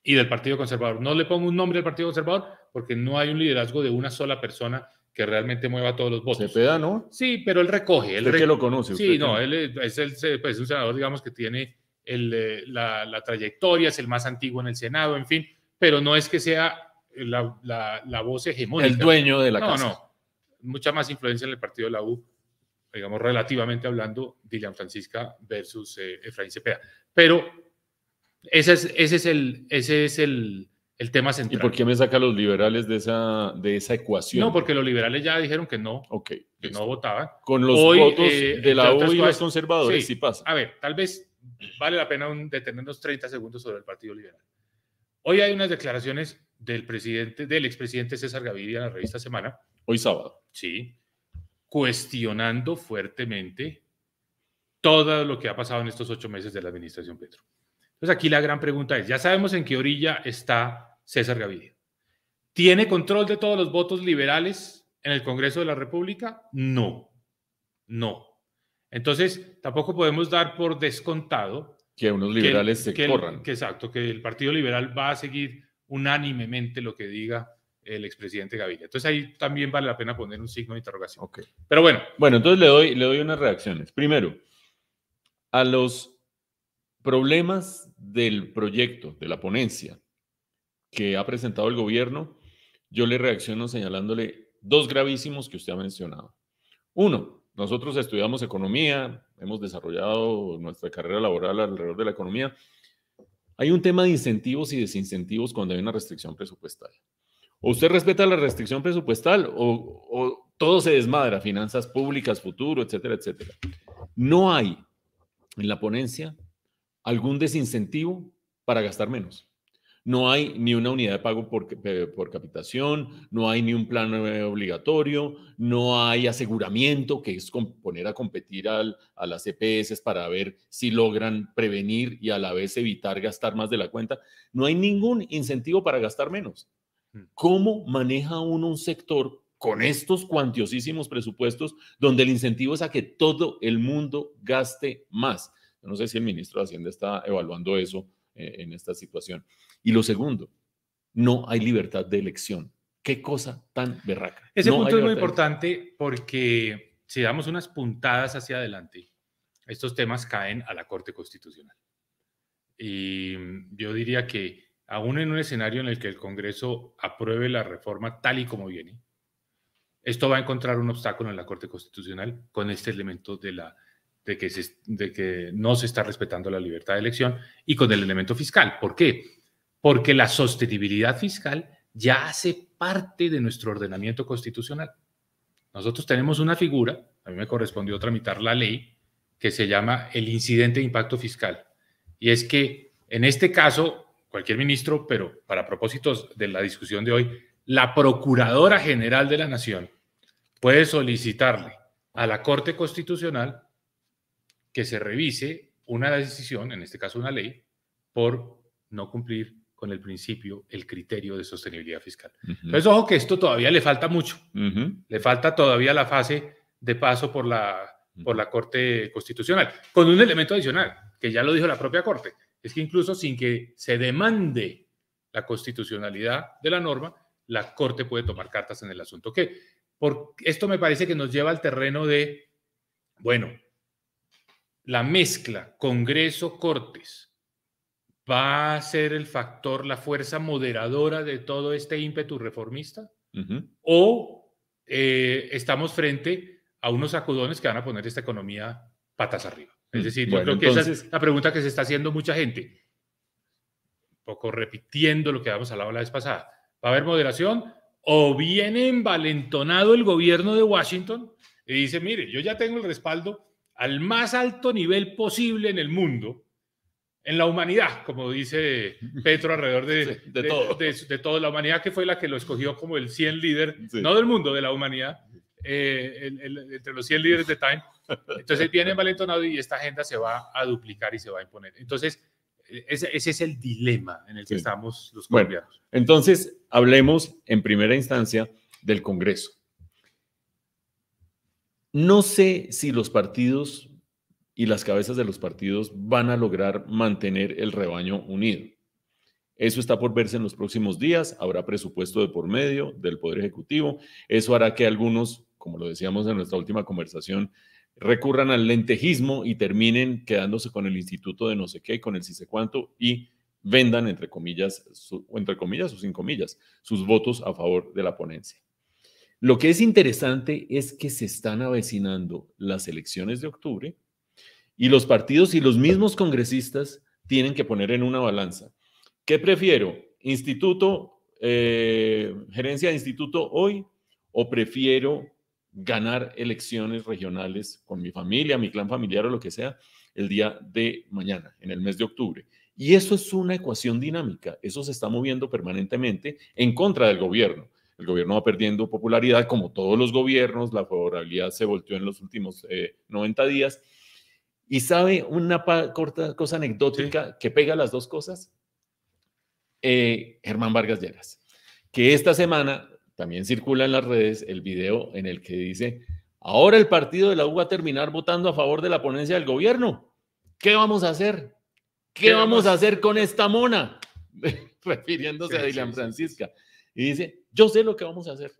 y del Partido Conservador. No le pongo un nombre al Partido Conservador porque no hay un liderazgo de una sola persona que realmente mueva todos los votos. Cepeda, ¿no? Sí, pero él recoge. ¿De qué lo conoce? Sí, no, él es, el, pues, un senador, digamos, que tiene eh, la, trayectoria, es el más antiguo en el Senado, en fin, pero no es que sea la, voz hegemónica. El dueño de la casa. No, no. Mucha más influencia en el partido de la U digamos, relativamente hablando, Dilian Francisca versus eh, Efraín Cepeda. Pero ese es, ese es, el, ese es el, el, tema central. ¿Y por qué me saca los liberales de esa, de esa ecuación? No, porque los liberales ya dijeron que no, okay, que no votaban. Con los votos eh, de la U y los conservadores sí, pasa. A ver, tal vez vale la pena detenernos 30 segundos sobre el Partido Liberal. Hoy hay unas declaraciones del presidente, del expresidente César Gaviria en la revista Semana. Hoy sábado. Sí, cuestionando fuertemente todo lo que ha pasado en estos ocho meses de la administración Petro. Entonces aquí la gran pregunta es, ya sabemos en qué orilla está César Gaviria. ¿Tiene control de todos los votos liberales en el Congreso de la República? No, no. Entonces tampoco podemos dar por descontado que unos liberales se corran. exacto, que el Partido Liberal va a seguir unánimemente lo que diga el expresidente Gaviria. Entonces ahí también vale la pena poner un signo de interrogación. Pero bueno. Bueno, entonces le doy, le doy unas reacciones. Primero, a los problemas del proyecto, de la ponencia que ha presentado el gobierno, yo le reacciono señalándole dos gravísimos que usted ha mencionado. Uno, nosotros estudiamos economía, hemos desarrollado nuestra carrera laboral alrededor de la economía. Hay un tema de incentivos y desincentivos cuando hay una restricción presupuestaria o usted respeta la restricción presupuestal o, todo se desmadra, finanzas públicas, futuro, etcétera, etcétera. No hay en la ponencia algún desincentivo para gastar menos. No hay ni una unidad de pago por, eh, por, capitación, no hay ni un plan obligatorio, no hay aseguramiento, que es poner a competir a las EPS para ver si logran prevenir y a la vez evitar gastar más de la cuenta. No hay ningún incentivo para gastar menos. ¿Cómo maneja uno un sector con estos cuantiosísimos presupuestos donde el incentivo es a que todo el mundo gaste más? no sé si el ministro de Hacienda está evaluando eso eh, en esta situación. Y lo segundo, no hay libertad de elección. Qué cosa tan berraca. Ese punto es muy importante porque si damos unas puntadas hacia adelante, estos temas caen a la Corte Constitucional. Y yo diría que aún en un escenario en el que el Congreso apruebe la reforma tal y como viene, esto va a encontrar un obstáculo en la Corte Constitucional con este elemento de, la, de, que que no se está respetando la libertad de elección y con el elemento fiscal. ¿Por qué? Porque la sostenibilidad fiscal ya hace parte de nuestro ordenamiento constitucional. Nosotros tenemos una figura, a mí me correspondió tramitar la ley, que se llama el incidente de impacto fiscal. Y es que en este caso cualquier ministro, pero para propósitos de la discusión de hoy, la Procuradora General de la Nación puede solicitarle a la Corte Constitucional que se revise una decisión, en este caso una ley, por no cumplir con el principio, el criterio de sostenibilidad fiscal. ojo que esto todavía le falta mucho. Le falta todavía la fase de paso por la, por la Corte Constitucional, con un elemento adicional, que ya lo dijo la propia Corte es que incluso sin que se demande la constitucionalidad de la norma, la Corte puede tomar cartas en el asunto. ¿Qué? Por, esto me parece que nos lleva al terreno de, bueno, la mezcla Congreso-Cortes va a ser el factor, la fuerza moderadora de todo este ímpetu reformista, o eh, estamos frente a unos sacudones que van a poner esta economía patas arriba. Es mm, decir, yo creo que esa es la pregunta que se está haciendo mucha gente. Un poco repitiendo lo que habíamos hablado la vez pasada. ¿Va a haber moderación? ¿O viene envalentonado el gobierno de Washington y dice, mire, yo ya tengo el respaldo al más alto nivel posible en el mundo, en la humanidad, como dice Petro alrededor de, todo. de, toda la humanidad que fue la que lo escogió como el 100 líder, no del mundo, de la humanidad. Eh, entre los 100 líderes de Time. Entonces viene Valentonado y esta agenda se va a duplicar y se va a imponer. Entonces, ese, es el dilema en el que estamos los colombianos. entonces, hablemos en primera instancia del Congreso. No sé si los partidos y las cabezas de los partidos van a lograr mantener el rebaño unido. Eso está por verse en los próximos días. Habrá presupuesto de por medio del Poder Ejecutivo. Eso hará que algunos como lo decíamos en nuestra última conversación, recurran al lentejismo y terminen quedándose con el instituto de no sé qué, con el sí sé cuánto, y vendan, entre comillas, o entre comillas o sin comillas, sus votos a favor de la ponencia. Lo que es interesante es que se están avecinando las elecciones de octubre y los partidos y los mismos congresistas tienen que poner en una balanza. ¿Qué prefiero? ¿Instituto, eh, gerencia de instituto hoy o prefiero ganar elecciones regionales con mi familia, mi clan familiar o lo que sea, el día de mañana, en el mes de octubre. Y eso es una ecuación dinámica, eso se está moviendo permanentemente en contra del gobierno. El gobierno va perdiendo popularidad, como todos los gobiernos, la favorabilidad se volteó en los últimos 90 eh, días. Y sabe una corta cosa anecdótica que pega las dos cosas, eh, Germán Vargas Lleras, que esta semana también circula en las redes el video en el que dice, ahora el partido de la U va a terminar votando a favor de la ponencia del gobierno. ¿Qué vamos a hacer? ¿Qué, vamos a hacer con esta mona? Refiriéndose a Dilian Francisca. Y dice, yo sé lo que vamos a hacer.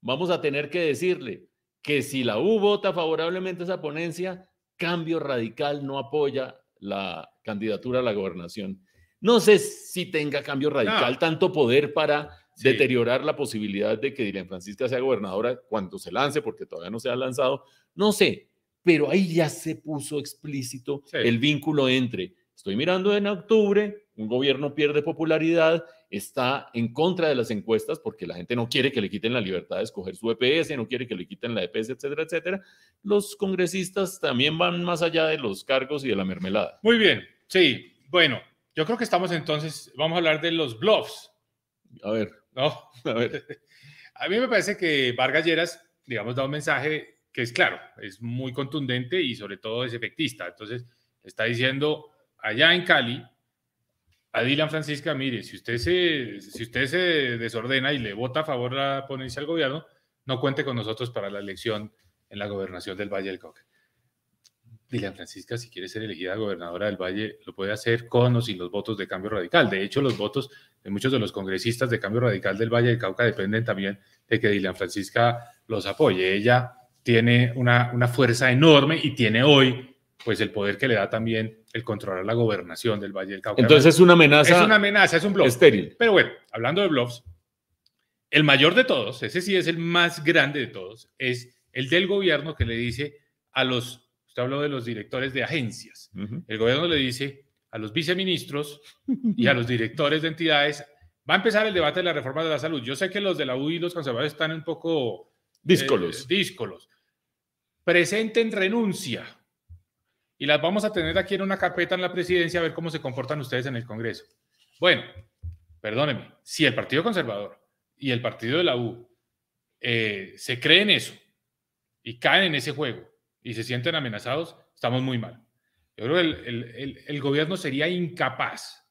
Vamos a tener que decirle que si la U vota favorablemente esa ponencia, cambio radical no apoya la candidatura a la gobernación. No sé si tenga cambio radical tanto poder para deteriorar la posibilidad de que Dilian Francisca sea gobernadora cuando se lance, porque todavía no se ha lanzado, no sé, pero ahí ya se puso explícito el vínculo entre, estoy mirando en octubre, un gobierno pierde popularidad, está en contra de las encuestas porque la gente no quiere que le quiten la libertad de escoger su EPS, no quiere que le quiten la EPS, etcétera, etcétera. Los congresistas también van más allá de los cargos y de la mermelada. Muy bien, sí, bueno, yo creo que estamos entonces, vamos a hablar de los bluffs. A ver. No, a ver. A mí me parece que Vargas Lleras, digamos, da un mensaje que es claro, es muy contundente y sobre todo es efectista. Entonces, está diciendo allá en Cali a Dylan Francisca, mire, si usted se, si usted se desordena y le vota a favor la ponencia al gobierno, no cuente con nosotros para la elección en la gobernación del Valle del Cauca. Dilian Francisca, si quiere ser elegida gobernadora del Valle, lo puede hacer con o sin los votos de Cambio Radical. De hecho, los votos de muchos de los congresistas de Cambio Radical del Valle del Cauca dependen también de que Dilian Francisca los apoye. Ella tiene una, una fuerza enorme y tiene hoy pues el poder que le da también el controlar la gobernación del Valle del Cauca. Entonces es una amenaza. Es una amenaza, es un bloque Estéril. Pero bueno, hablando de bloques, el mayor de todos, ese sí es el más grande de todos, es el del gobierno que le dice a los hablo de los directores de agencias. El gobierno le dice a los viceministros y a los directores de entidades, va a empezar el debate de la reforma de la salud. Yo sé que los de la U y los conservadores están un poco... Eh, díscolos. díscolos. Presenten renuncia. Y las vamos a tener aquí en una carpeta en la presidencia a ver cómo se comportan ustedes en el Congreso. Bueno, perdóneme. si el Partido Conservador y el Partido de la U eh, se creen eso y caen en ese juego y se sienten amenazados, estamos muy mal. Yo creo que el, gobierno sería incapaz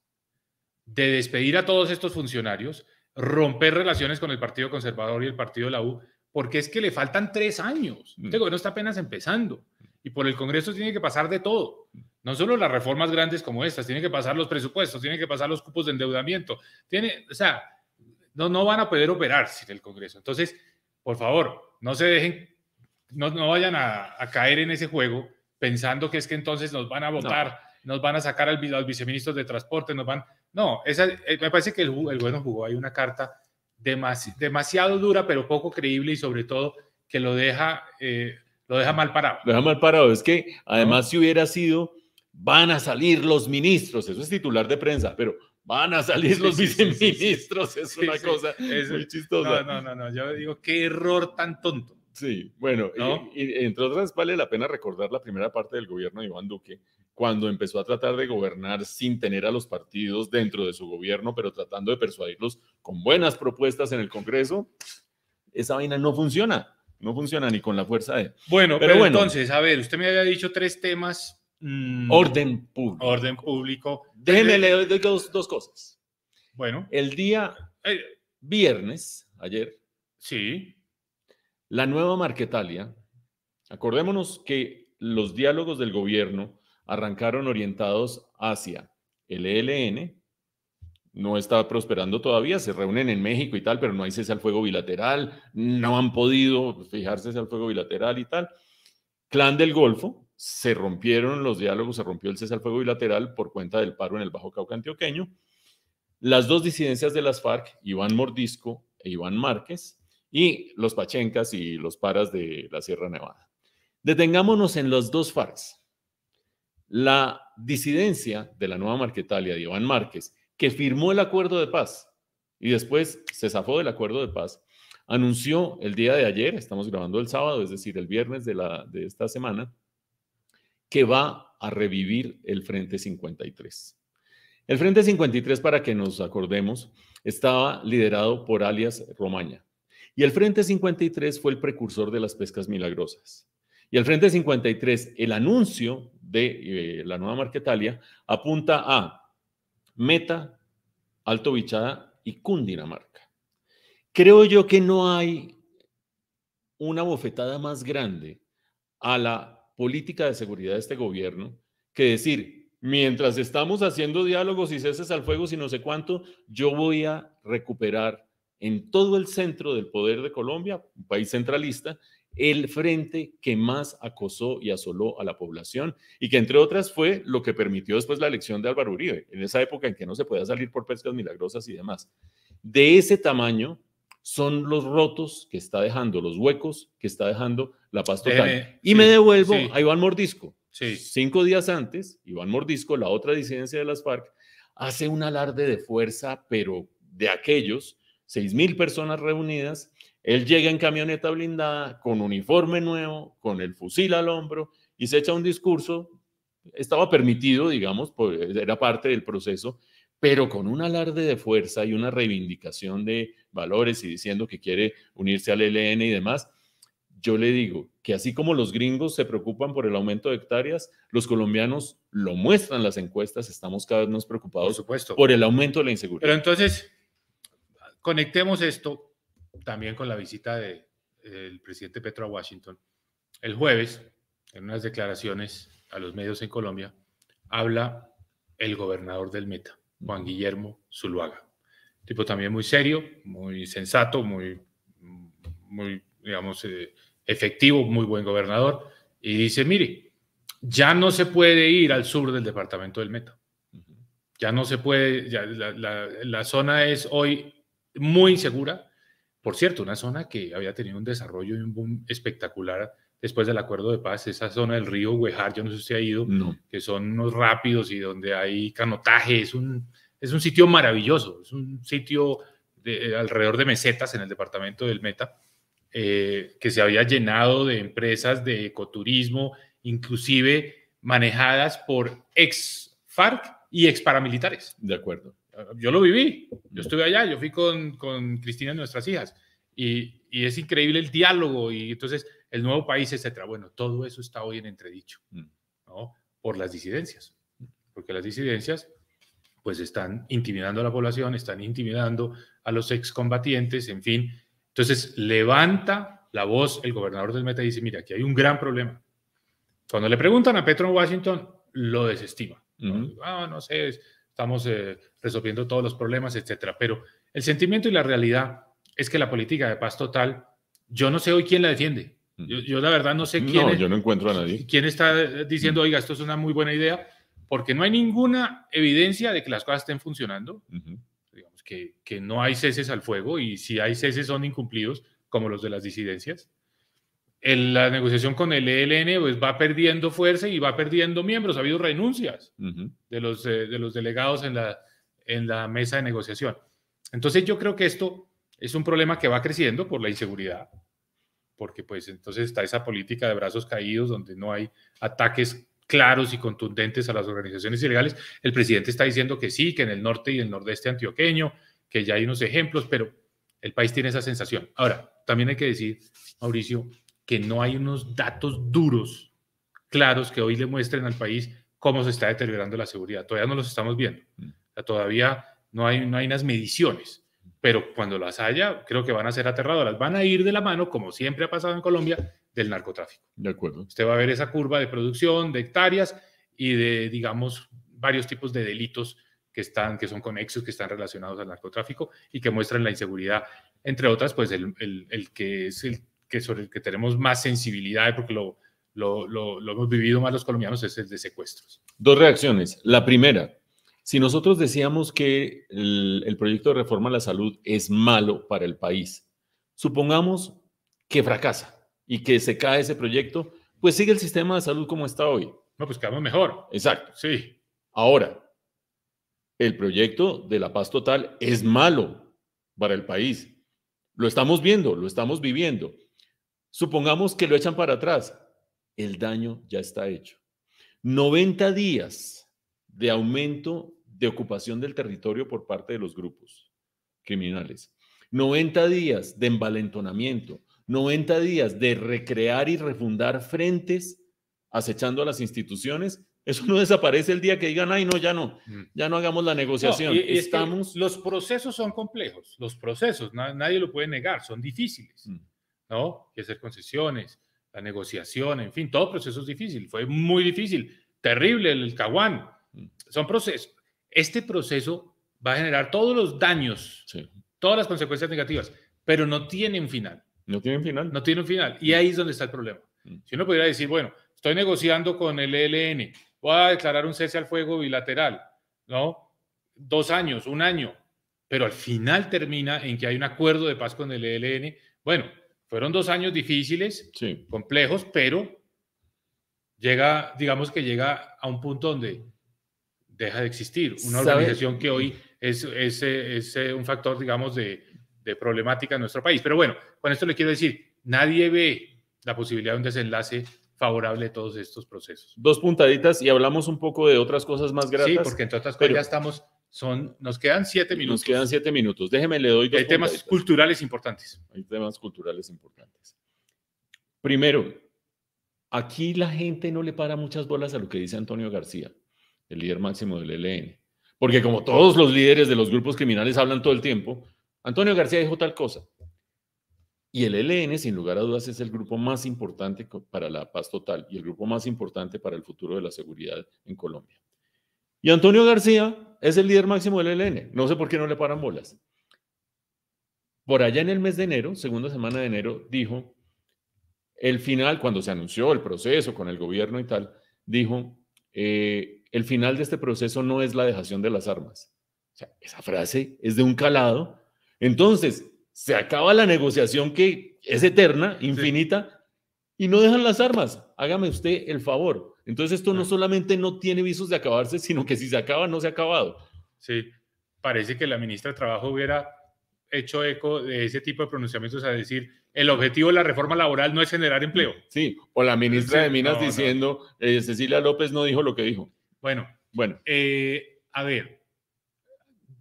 de despedir a todos estos funcionarios, romper relaciones con el Partido Conservador y el Partido de la U, porque es que le faltan tres años. Mm. Este gobierno está apenas empezando y por el Congreso tiene que pasar de todo. No solo las reformas grandes como estas, tiene que pasar los presupuestos, tiene que pasar los cupos de endeudamiento. Tiene, o sea, no, no van a poder operar sin el Congreso. Entonces, por favor, no se dejen no, vayan a, caer en ese juego pensando que es que entonces nos van a votar, nos van a sacar al, a los viceministros de transporte, nos van... No, esa, eh, me parece que el, el bueno jugó hay una carta demasiado dura, pero poco creíble y sobre todo que lo deja, eh, lo deja mal parado. Lo deja mal parado. Es que además si hubiera sido, van a salir los ministros, eso es titular de prensa, pero van a salir los viceministros, es una cosa muy chistosa. No, no, no, no, yo digo, qué error tan tonto. Sí, bueno, y, entre otras vale la pena recordar la primera parte del gobierno de Iván Duque, cuando empezó a tratar de gobernar sin tener a los partidos dentro de su gobierno, pero tratando de persuadirlos con buenas propuestas en el Congreso, esa vaina no funciona, no funciona ni con la fuerza de... Bueno, pero, entonces, a ver, usted me había dicho tres temas. Mm, orden público. Orden público. Déjeme dos cosas. Bueno. El día eh, viernes, ayer. Sí la nueva Marquetalia, acordémonos que los diálogos del gobierno arrancaron orientados hacia el ELN, no está prosperando todavía, se reúnen en México y tal, pero no hay cese al fuego bilateral, no han podido fijarse al fuego bilateral y tal. Clan del Golfo, se rompieron los diálogos, se rompió el cese al fuego bilateral por cuenta del paro en el Bajo Cauca antioqueño. Las dos disidencias de las FARC, Iván Mordisco e Iván Márquez, y los pachencas y los paras de la Sierra Nevada. Detengámonos en los dos fars. La disidencia de la nueva Marquetalia de Iván Márquez, que firmó el acuerdo de paz y después se zafó del acuerdo de paz, anunció el día de ayer, estamos grabando el sábado, es decir, el viernes de, de esta semana, que va a revivir el Frente 53. El Frente 53, para que nos acordemos, estaba liderado por alias Romaña, y el Frente 53 fue el precursor de las pescas milagrosas. Y el Frente 53, el anuncio de eh, la nueva Marquetalia, apunta a Meta, Alto Bichada y Cundinamarca. Creo yo que no hay una bofetada más grande a la política de seguridad de este gobierno que decir, mientras estamos haciendo diálogos y ceses al fuego, si no sé cuánto, yo voy a recuperar en todo el centro del poder de Colombia, un país centralista, el frente que más acosó y asoló a la población y que entre otras fue lo que permitió después la elección de Álvaro Uribe, en esa época en que no se podía salir por pescas milagrosas y demás. De ese tamaño son los rotos que está dejando, los huecos que está dejando la paz total. y me devuelvo a Iván Mordisco. Cinco días antes, Iván Mordisco, la otra disidencia de las FARC, hace un alarde de fuerza, pero de aquellos mil personas reunidas, él llega en camioneta blindada, con uniforme nuevo, con el fusil al hombro, y se echa un discurso, estaba permitido, digamos, pues, era parte del proceso, pero con un alarde de fuerza y una reivindicación de valores y diciendo que quiere unirse al ELN y demás, yo le digo que así como los gringos se preocupan por el aumento de hectáreas, los colombianos lo muestran las encuestas, estamos cada vez más preocupados supuesto. por el aumento de la inseguridad. Pero entonces, Conectemos esto también con la visita del presidente Petro a Washington. El jueves, en unas declaraciones a los medios en Colombia, habla el gobernador del Meta, Juan Guillermo Zuluaga. Tipo también muy serio, muy sensato, muy, muy digamos, eh, efectivo, muy buen gobernador. Y dice, mire, ya no se puede ir al sur del departamento del Meta. Ya no se puede, la, la zona es hoy muy insegura. Por cierto, una zona que había tenido un desarrollo y un boom espectacular después del acuerdo de paz, esa zona del río Huejar, yo no sé si ha ido, que son unos rápidos y donde hay canotaje, es un, es un sitio maravilloso, es un sitio eh, alrededor de mesetas en el departamento del Meta, eh, que se había llenado de empresas de ecoturismo, inclusive manejadas por ex FARC y ex paramilitares. De acuerdo. Yo lo viví, yo estuve allá, yo fui con, con Cristina, nuestras hijas, y, es increíble el diálogo. Y entonces, el nuevo país, etcétera. Bueno, todo eso está hoy en entredicho, mm. ¿no? Por las disidencias, porque las disidencias, pues están intimidando a la población, están intimidando a los excombatientes, en fin. Entonces, levanta la voz el gobernador del Meta y dice: Mira, aquí hay un gran problema. Cuando le preguntan a Petro Washington, lo desestima. ¿no? ah, no sé, estamos eh, resolviendo todos los problemas, etcétera. Pero el sentimiento y la realidad es que la política de paz total, yo no sé hoy quién la defiende. Mm. Yo, la verdad no sé quién. yo no encuentro a nadie. ¿Quién está eh, diciendo, mm. oiga, esto es una muy buena idea? Porque no hay ninguna evidencia de que las cosas estén funcionando. Digamos que, que no hay ceses al fuego y si hay ceses son incumplidos, como los de las disidencias la negociación con el ELN pues, va perdiendo fuerza y va perdiendo miembros. Ha habido renuncias de, los, eh, de los delegados en la, en la mesa de negociación. Entonces yo creo que esto es un problema que va creciendo por la inseguridad, porque pues entonces está esa política de brazos caídos donde no hay ataques claros y contundentes a las organizaciones ilegales. El presidente está diciendo que sí, que en el norte y el nordeste antioqueño, que ya hay unos ejemplos, pero el país tiene esa sensación. Ahora, también hay que decir, Mauricio, que no hay unos datos duros, claros, que hoy le muestren al país cómo se está deteriorando la seguridad. Todavía no los estamos viendo. Mm. todavía no hay, no hay unas mediciones, pero cuando las haya, creo que van a ser aterradoras. Van a ir de la mano, como siempre ha pasado en Colombia, del narcotráfico. De acuerdo. Usted va a ver esa curva de producción, de hectáreas y de, digamos, varios tipos de delitos que, están, que son conexos, que están relacionados al narcotráfico y que muestran la inseguridad. Entre otras, pues el, el que es el que sobre el que tenemos más sensibilidad, porque lo, hemos vivido más los colombianos, es el de secuestros. Dos reacciones. La primera, si nosotros decíamos que el, proyecto de reforma a la salud es malo para el país, supongamos que fracasa y que se cae ese proyecto, pues sigue el sistema de salud como está hoy. No, pues quedamos mejor. Exacto. Sí. Ahora, el proyecto de la paz total es malo para el país. Lo estamos viendo, lo estamos viviendo. Supongamos que lo echan para atrás. El daño ya está hecho. 90 días de aumento de ocupación del territorio por parte de los grupos criminales. 90 días de envalentonamiento. 90 días de recrear y refundar frentes acechando a las instituciones eso no desaparece el día que digan, ay, no, ya no, mm. ya no hagamos la negociación. Estamos... Los procesos son complejos, los procesos, nadie lo puede negar, son difíciles. Mm. ¿no? Y hacer concesiones, la negociación, en fin, todo proceso es difícil. Fue muy difícil, terrible el, Caguán. Mm. Son procesos. Este proceso va a generar todos los daños, todas las consecuencias negativas, pero no tiene un final. No tiene un final. No tiene un final. Y mm. ahí es donde está el problema. Mm. Si uno pudiera decir, bueno, estoy negociando con el ELN, voy a declarar un cese al fuego bilateral, ¿no? Dos años, un año, pero al final termina en que hay un acuerdo de paz con el ELN. Bueno, fueron dos años difíciles, complejos, pero llega, digamos que llega a un punto donde deja de existir una organización que hoy es, es, eh, un factor, digamos, de, problemática en nuestro país. Pero bueno, con esto le quiero decir, nadie ve la posibilidad de un desenlace favorable de todos estos procesos. Dos puntaditas y hablamos un poco de otras cosas más gratas. Sí, porque entre otras cosas ya estamos son, nos quedan siete minutos. Nos quedan siete minutos. Déjeme, le doy dos. Hay temas culturales importantes. Hay temas culturales importantes. Primero, aquí la gente no le para muchas bolas a lo que dice Antonio García, el líder máximo del ELN. Porque como todos los líderes de los grupos criminales hablan todo el tiempo, Antonio García dijo tal cosa. Y el ELN, sin lugar a dudas, es el grupo más importante para la paz total y el grupo más importante para el futuro de la seguridad en Colombia. Y Antonio García es el líder máximo del ELN. No sé por qué no le paran bolas. Por allá en el mes de enero, segunda semana de enero, dijo, el final, cuando se anunció el proceso con el gobierno y tal, dijo, eh, el final de este proceso no es la dejación de las armas. O sea, esa frase es de un calado. Entonces, se acaba la negociación que es eterna, infinita, y no dejan las armas. Hágame usted el favor. Entonces esto no solamente no tiene visos de acabarse, sino que si se acaba, no se ha acabado. Sí, parece que la ministra de Trabajo hubiera hecho eco de ese tipo de pronunciamientos a decir, el objetivo de la reforma laboral no es generar empleo. Sí, o la ministra de Minas diciendo, eh, Cecilia López no dijo lo que dijo. Bueno, bueno. Eh, a ver.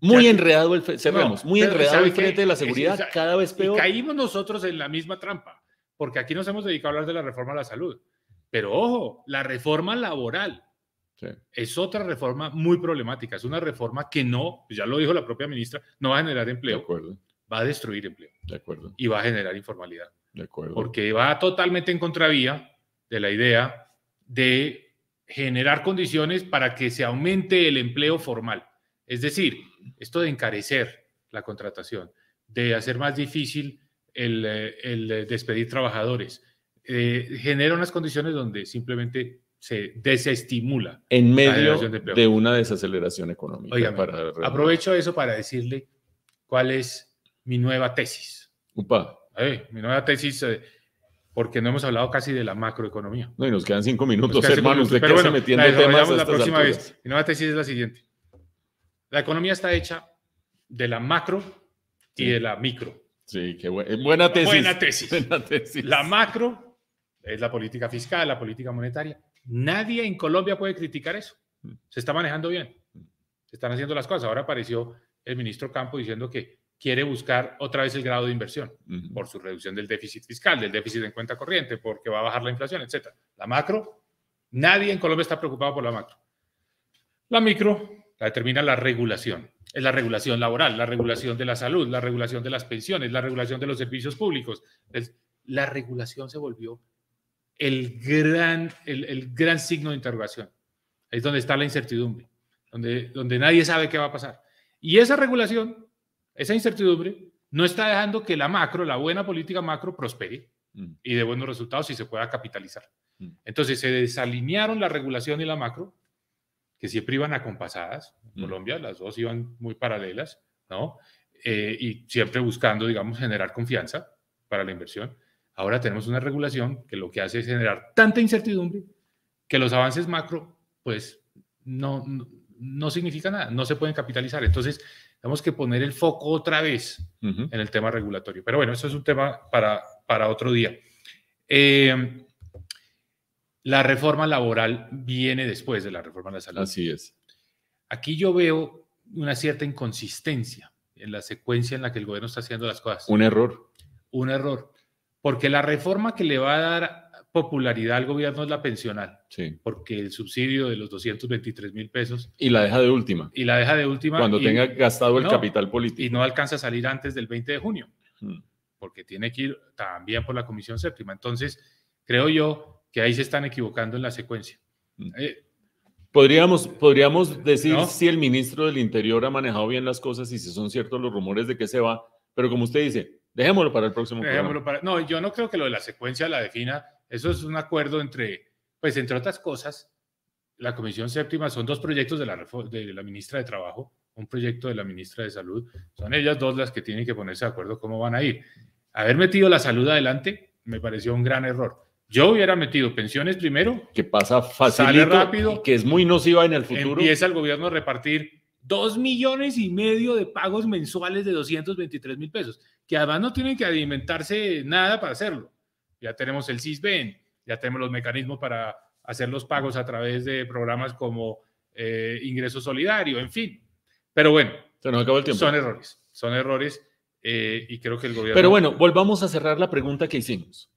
Muy enredado el, cerramos, muy enredado el frente de la seguridad, cada vez peor. caímos nosotros en la misma trampa, porque aquí nos hemos dedicado a hablar de la reforma a la salud pero ojo, la reforma laboral es otra reforma muy problemática. Es una reforma que no, ya lo dijo la propia ministra, no va a generar empleo. acuerdo. Va a destruir empleo. De acuerdo. Y va a generar informalidad. Porque va totalmente en contravía de la idea de generar condiciones para que se aumente el empleo formal. Es decir, esto de encarecer la contratación, de hacer más difícil el eh, eh, despedir trabajadores, eh, genera unas condiciones donde simplemente se desestimula. En medio de, una desaceleración económica. aprovecho eso para decirle cuál es mi nueva tesis. Eh, mi nueva tesis, eh, porque no hemos hablado casi de la macroeconomía. No, y nos quedan cinco minutos, hermanos. de qué metiendo la temas. Mi nueva tesis es la siguiente. La economía está hecha de la macro y de la micro. Sí, qué Buena tesis. Buena tesis. La macro es la política fiscal, la política monetaria. Nadie en Colombia puede criticar eso. Se está manejando bien. Se están haciendo las cosas. Ahora apareció el ministro Campo diciendo que quiere buscar otra vez el grado de inversión por su reducción del déficit fiscal, del déficit en cuenta corriente, porque va a bajar la inflación, etc. La macro, nadie en Colombia está preocupado por la macro. La micro la determina la regulación. Es la regulación laboral, la regulación de la salud, la regulación de las pensiones, la regulación de los servicios públicos. la regulación se volvió el gran, el, gran signo de interrogación. es donde está la incertidumbre, donde, donde nadie sabe qué va a pasar. Y esa regulación, esa incertidumbre, no está dejando que la macro, la buena política macro, prospere mm. y de buenos resultados y se pueda capitalizar. Mm. Entonces se desalinearon la regulación y la macro, que siempre iban acompasadas. En mm. Colombia las dos iban muy paralelas, ¿no? Eh, y siempre buscando, digamos, generar confianza para la inversión. Ahora tenemos una regulación que lo que hace es generar tanta incertidumbre que los avances macro, pues, no, no, significa nada, no se pueden capitalizar. Entonces, tenemos que poner el foco otra vez en el tema regulatorio. Pero bueno, eso es un tema para, para otro día. Eh, la reforma laboral viene después de la reforma de la salud. Así es. Aquí yo veo una cierta inconsistencia en la secuencia en la que el gobierno está haciendo las cosas. Un error. Un error. Porque la reforma que le va a dar popularidad al gobierno es la pensional. Porque el subsidio de los 223 mil pesos. Y la deja de última. Y la deja de última. Cuando tenga gastado el capital político. Y no alcanza a salir antes del 20 de junio. Mm. Porque tiene que ir también por la Comisión Séptima. Entonces, creo yo que ahí se están equivocando en la secuencia. Mm. Eh, podríamos, podríamos decir si el ministro del Interior ha manejado bien las cosas y si son ciertos los rumores de que se va. Pero como usted dice, Dejémoslo para el próximo. para, no, yo no creo que lo de la secuencia la defina. Eso es un acuerdo entre, pues entre otras cosas, la Comisión Séptima son dos proyectos de la, de la ministra de Trabajo, un proyecto de la ministra de Salud. Son ellas dos las que tienen que ponerse de acuerdo cómo van a ir. Haber metido la salud adelante me pareció un gran error. Yo hubiera metido pensiones primero. Que pasa fácil. Sale rápido. Que es muy nociva en el futuro. Empieza el gobierno a repartir Dos millones y medio de pagos mensuales de 223 mil pesos, que además no tienen que alimentarse nada para hacerlo. Ya tenemos el CISBEN, ya tenemos los mecanismos para hacer los pagos a través de programas como eh, Ingreso Solidario, en fin. Pero bueno, son errores, son errores eh, y creo que el gobierno... Pero bueno, volvamos a cerrar la pregunta que hicimos.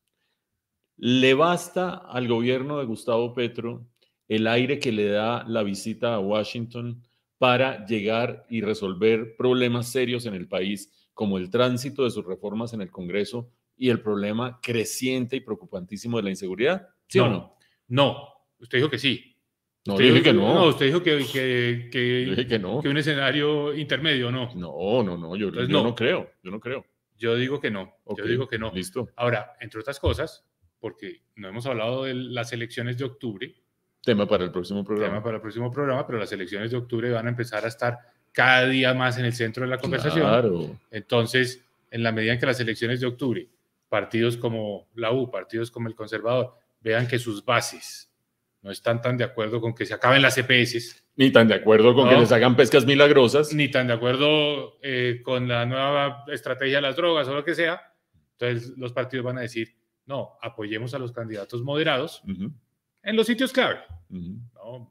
¿Le basta al gobierno de Gustavo Petro el aire que le da la visita a Washington para llegar y resolver problemas serios en el país, como el tránsito de sus reformas en el Congreso y el problema creciente y preocupantísimo de la inseguridad? ¿Sí o no? No, usted dijo que sí. No, usted dije que, no. No, usted dijo que, que, que, un escenario intermedio, ¿no? No, no, no, yo, yo no. creo, yo no creo. Yo digo que no, yo digo que no. Listo. Ahora, entre otras cosas, porque no hemos hablado de las elecciones de octubre, Tema para el próximo programa. Tema para el próximo programa, pero las elecciones de octubre van a empezar a estar cada día más en el centro de la conversación. Claro. Entonces, en la medida en que las elecciones de octubre, partidos como la U, partidos como el Conservador, vean que sus bases no están tan de acuerdo con que se acaben las EPS. Ni tan de acuerdo con que les hagan pescas milagrosas. Ni tan de acuerdo eh, con la nueva estrategia de las drogas o lo que sea. Entonces los partidos van a decir, no, apoyemos a los candidatos moderados, uh en los sitios clave.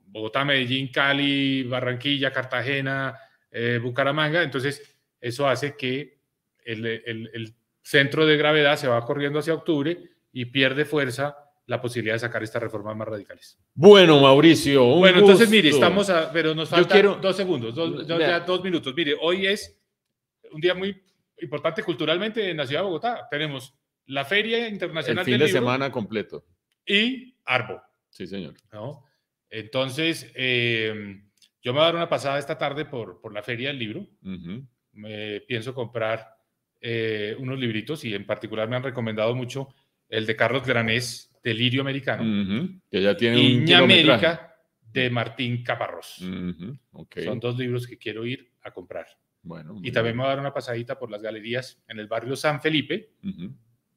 Bogotá, Medellín, Cali, Barranquilla, Cartagena, eh, Bucaramanga. Entonces, eso hace que el, centro de gravedad se va corriendo hacia octubre y pierde fuerza la posibilidad de sacar estas reformas más radicales. Bueno, Mauricio. Un bueno, entonces mire, estamos a, pero nos faltan quiero, dos segundos, dos, minutos. Mire, hoy es un día muy importante culturalmente en la ciudad de Bogotá. Tenemos la Feria Internacional el fin de semana completo. Y Arbo. Sí, señor. Entonces, eh, yo me voy a dar una pasada esta tarde por, por la feria del libro. Me pienso comprar eh, unos libritos y en particular me han recomendado mucho el de Carlos Granés, Delirio Americano, que ya tiene y América de Martín Caparrós. Son dos libros que quiero ir a comprar. Bueno, y también me voy a dar una pasadita por las galerías en el barrio San Felipe,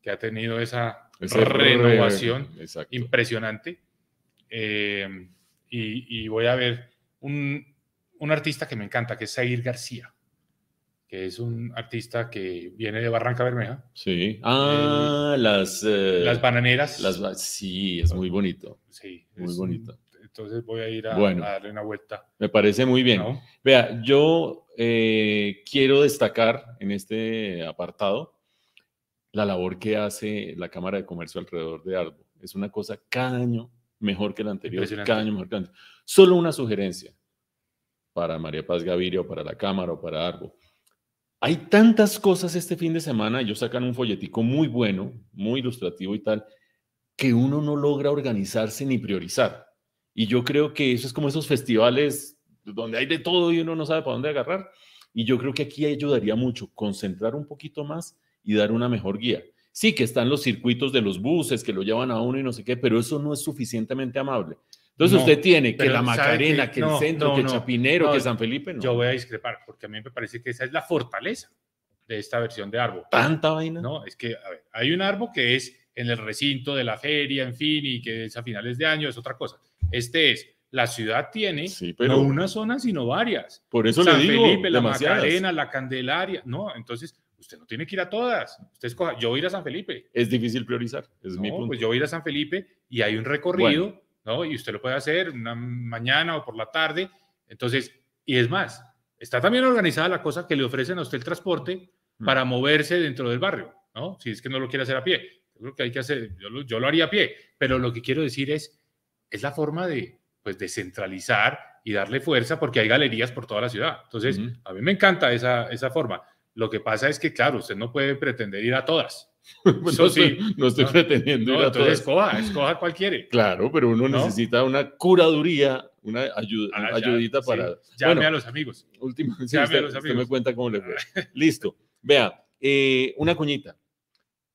que ha tenido esa renovación impresionante eh, y, voy a ver un, artista que me encanta, que es Zair García, que es un artista que viene de Barranca Bermeja. Sí. Ah, eh, las... Eh, las bananeras. Las, sí, es muy bonito. Sí. Muy bonito. Entonces voy a ir a, darle una vuelta. Me parece muy bien. Vea, yo quiero destacar en este apartado la labor que hace la Cámara de Comercio alrededor de Arbo. Es una cosa cada año mejor que el anterior, cada año mejor que Solo una sugerencia para María Paz Gaviria para la Cámara o para Argo. Hay tantas cosas este fin de semana, ellos sacan un folletico muy bueno, muy ilustrativo y tal, que uno no logra organizarse ni priorizar. Y yo creo que eso es como esos festivales donde hay de todo y uno no sabe para dónde agarrar. Y yo creo que aquí ayudaría mucho concentrar un poquito más y dar una mejor guía. Sí, que están los circuitos de los buses que lo llevan a uno y no sé qué, pero eso no es suficientemente amable. Entonces usted tiene que la Macarena, que, el centro, que Chapinero, que San Felipe. no. Yo voy a discrepar porque a mí me parece que esa es la fortaleza de esta versión de árbol. Tanta vaina. No, es que hay un árbol que es en el recinto de la feria, en fin, y que es a finales de año, es otra cosa. Este es, la ciudad tiene no una zona, sino varias. Por eso le digo, la Macarena, la Candelaria. No, entonces usted no tiene que ir a todas. Usted escoja, yo voy a ir a San Felipe. Es difícil priorizar, es mi punto. Pues yo voy a ir a San Felipe y hay un recorrido, ¿no? Y usted lo puede hacer una mañana o por la tarde. Entonces, y es más, está también organizada la cosa que le ofrecen a usted el transporte mm. para moverse dentro del barrio, ¿no? Si es que no lo quiere hacer a pie. Yo creo que hay que hacer, yo lo, haría a pie, pero lo que quiero decir es, es la forma de, pues, de y darle fuerza porque hay galerías por toda la ciudad. Entonces, a mí me encanta esa, esa forma. Lo que pasa es que, claro, usted no puede pretender ir a todas. sí. No estoy pretendiendo ir a todas. escoja, escoja cualquiera. Claro, pero uno necesita una curaduría, una ah, ayudita para... Llame a los amigos. Último, a los amigos. me cuenta cómo le fue. Listo. Vea, eh, una cuñita.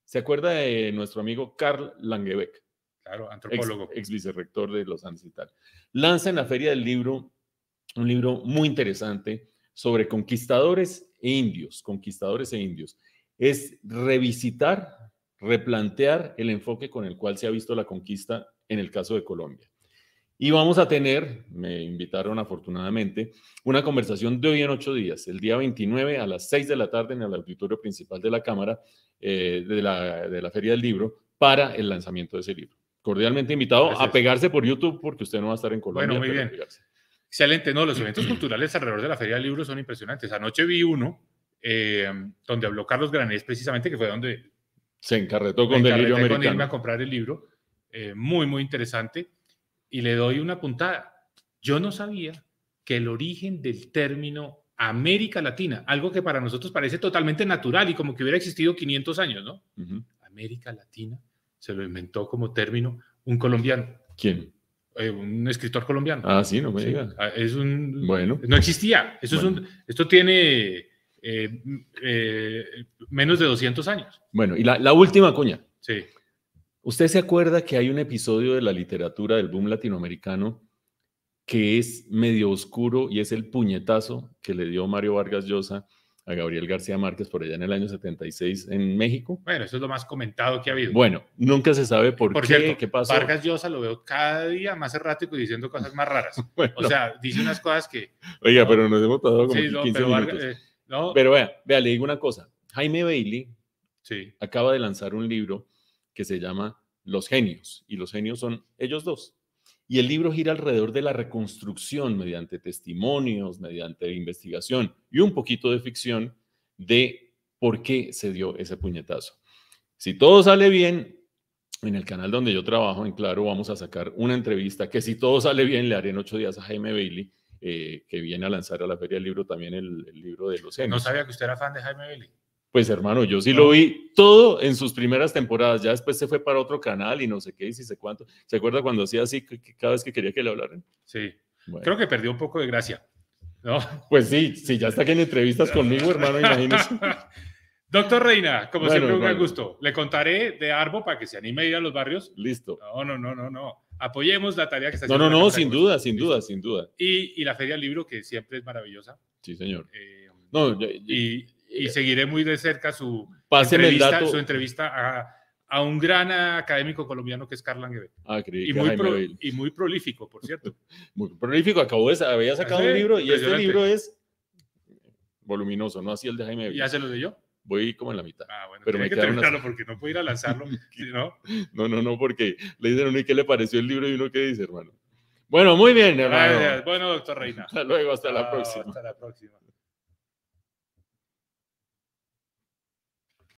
¿Se acuerda de nuestro amigo Carl Langebeck? Claro, antropólogo. Ex, ex vicerrector de los Andes y tal. Lanza en la Feria del Libro un libro muy interesante sobre conquistadores e indios, conquistadores e indios, es revisitar, replantear el enfoque con el cual se ha visto la conquista en el caso de Colombia. Y vamos a tener, me invitaron afortunadamente, una conversación de hoy en ocho días, el día 29 a las 6 de la tarde en el auditorio principal de la Cámara eh, de, la, Feria del Libro para el lanzamiento de ese libro. Cordialmente invitado a pegarse por YouTube porque usted no va a estar en Colombia. Bueno, muy Excelente, no, los eventos culturales alrededor de la Feria del Libro son impresionantes. Anoche vi uno eh, donde habló Carlos Granés precisamente, que fue donde... Se encarretó con Delirio Americano. con irme a comprar el libro, eh, muy, muy interesante, y le doy una puntada. Yo no sabía que el origen del término América Latina, algo que para nosotros parece totalmente natural y como que hubiera existido 500 años, ¿no? América Latina se lo inventó como término un colombiano. ¿Quién? Eh, un escritor colombiano. Ah, sí, no me ah, Es un, bueno. No existía. Esto, es esto tiene eh, eh, menos de 200 años. Bueno, y la, la última cuña. Sí. ¿Usted se acuerda que hay un episodio de la literatura del boom latinoamericano que es medio oscuro y es el puñetazo que le dio Mario Vargas Llosa a Gabriel García Márquez por allá en el año 76 en México. Bueno, eso es lo más comentado que ha habido. Bueno, nunca se sabe por, por qué, cierto, qué pasó. Vargas Llosa lo veo cada día más errático y diciendo cosas más raras. O sea, dice unas cosas que... Oiga, pero nos hemos pasado como 15 minutos. Eh, pero vea, vea, le digo una cosa. Jaime Bailey sí. acaba de lanzar un libro que se llama Los Genios, y los genios son ellos dos. Y el libro gira alrededor de la reconstrucción mediante testimonios, mediante investigación y un poquito de ficción de por qué se dio ese puñetazo. Si todo sale bien, en el canal donde yo trabajo, en Claro, vamos a sacar una entrevista que si todo sale bien le haré en ocho días a Jaime Bailey, eh, que viene a lanzar a la Feria del Libro también el, libro de los No sabía que usted era fan de Jaime Bailey. Pues hermano, yo sí lo vi todo en sus primeras temporadas. Ya después se fue para otro canal y no sé qué, y si sé cuánto. ¿Se acuerda cuando hacía así cada vez que quería que le hablaran? Sí. Creo que perdió un poco de gracia. ¿no? Pues sí, sí, ya está aquí en entrevistas conmigo, hermano, imagínese. Doctor Reina, como siempre, un gusto. Le contaré de Arbo para que se anime a ir a los barrios. Listo. No, no, no, no, no. Apoyemos la tarea que está haciendo. No, no, no, sin duda, sin duda, sin duda, Y, la Feria del Libro, que siempre es maravillosa. Sí, señor. Eh, no, yo... y y eh, seguiré muy de cerca su entrevista, Su entrevista a, a, un gran académico colombiano que es Carl Langebeck. Ah, y, muy y muy prolífico, por cierto. muy prolífico, acabó de, había sacado ah, un libro y este libro es voluminoso, no así el de Jaime y ¿Ya se lo yo? Voy como en la mitad. Ah, bueno, pero me que unas... porque no puedo ir a lanzarlo. ¿no? no, no, no, porque le dicen a uno, ¿y qué le pareció el libro? Y uno, ¿qué dice, hermano? Bueno, muy bien, hermano. Bueno, doctor Reina. Hasta luego, hasta la próxima. Hasta la próxima.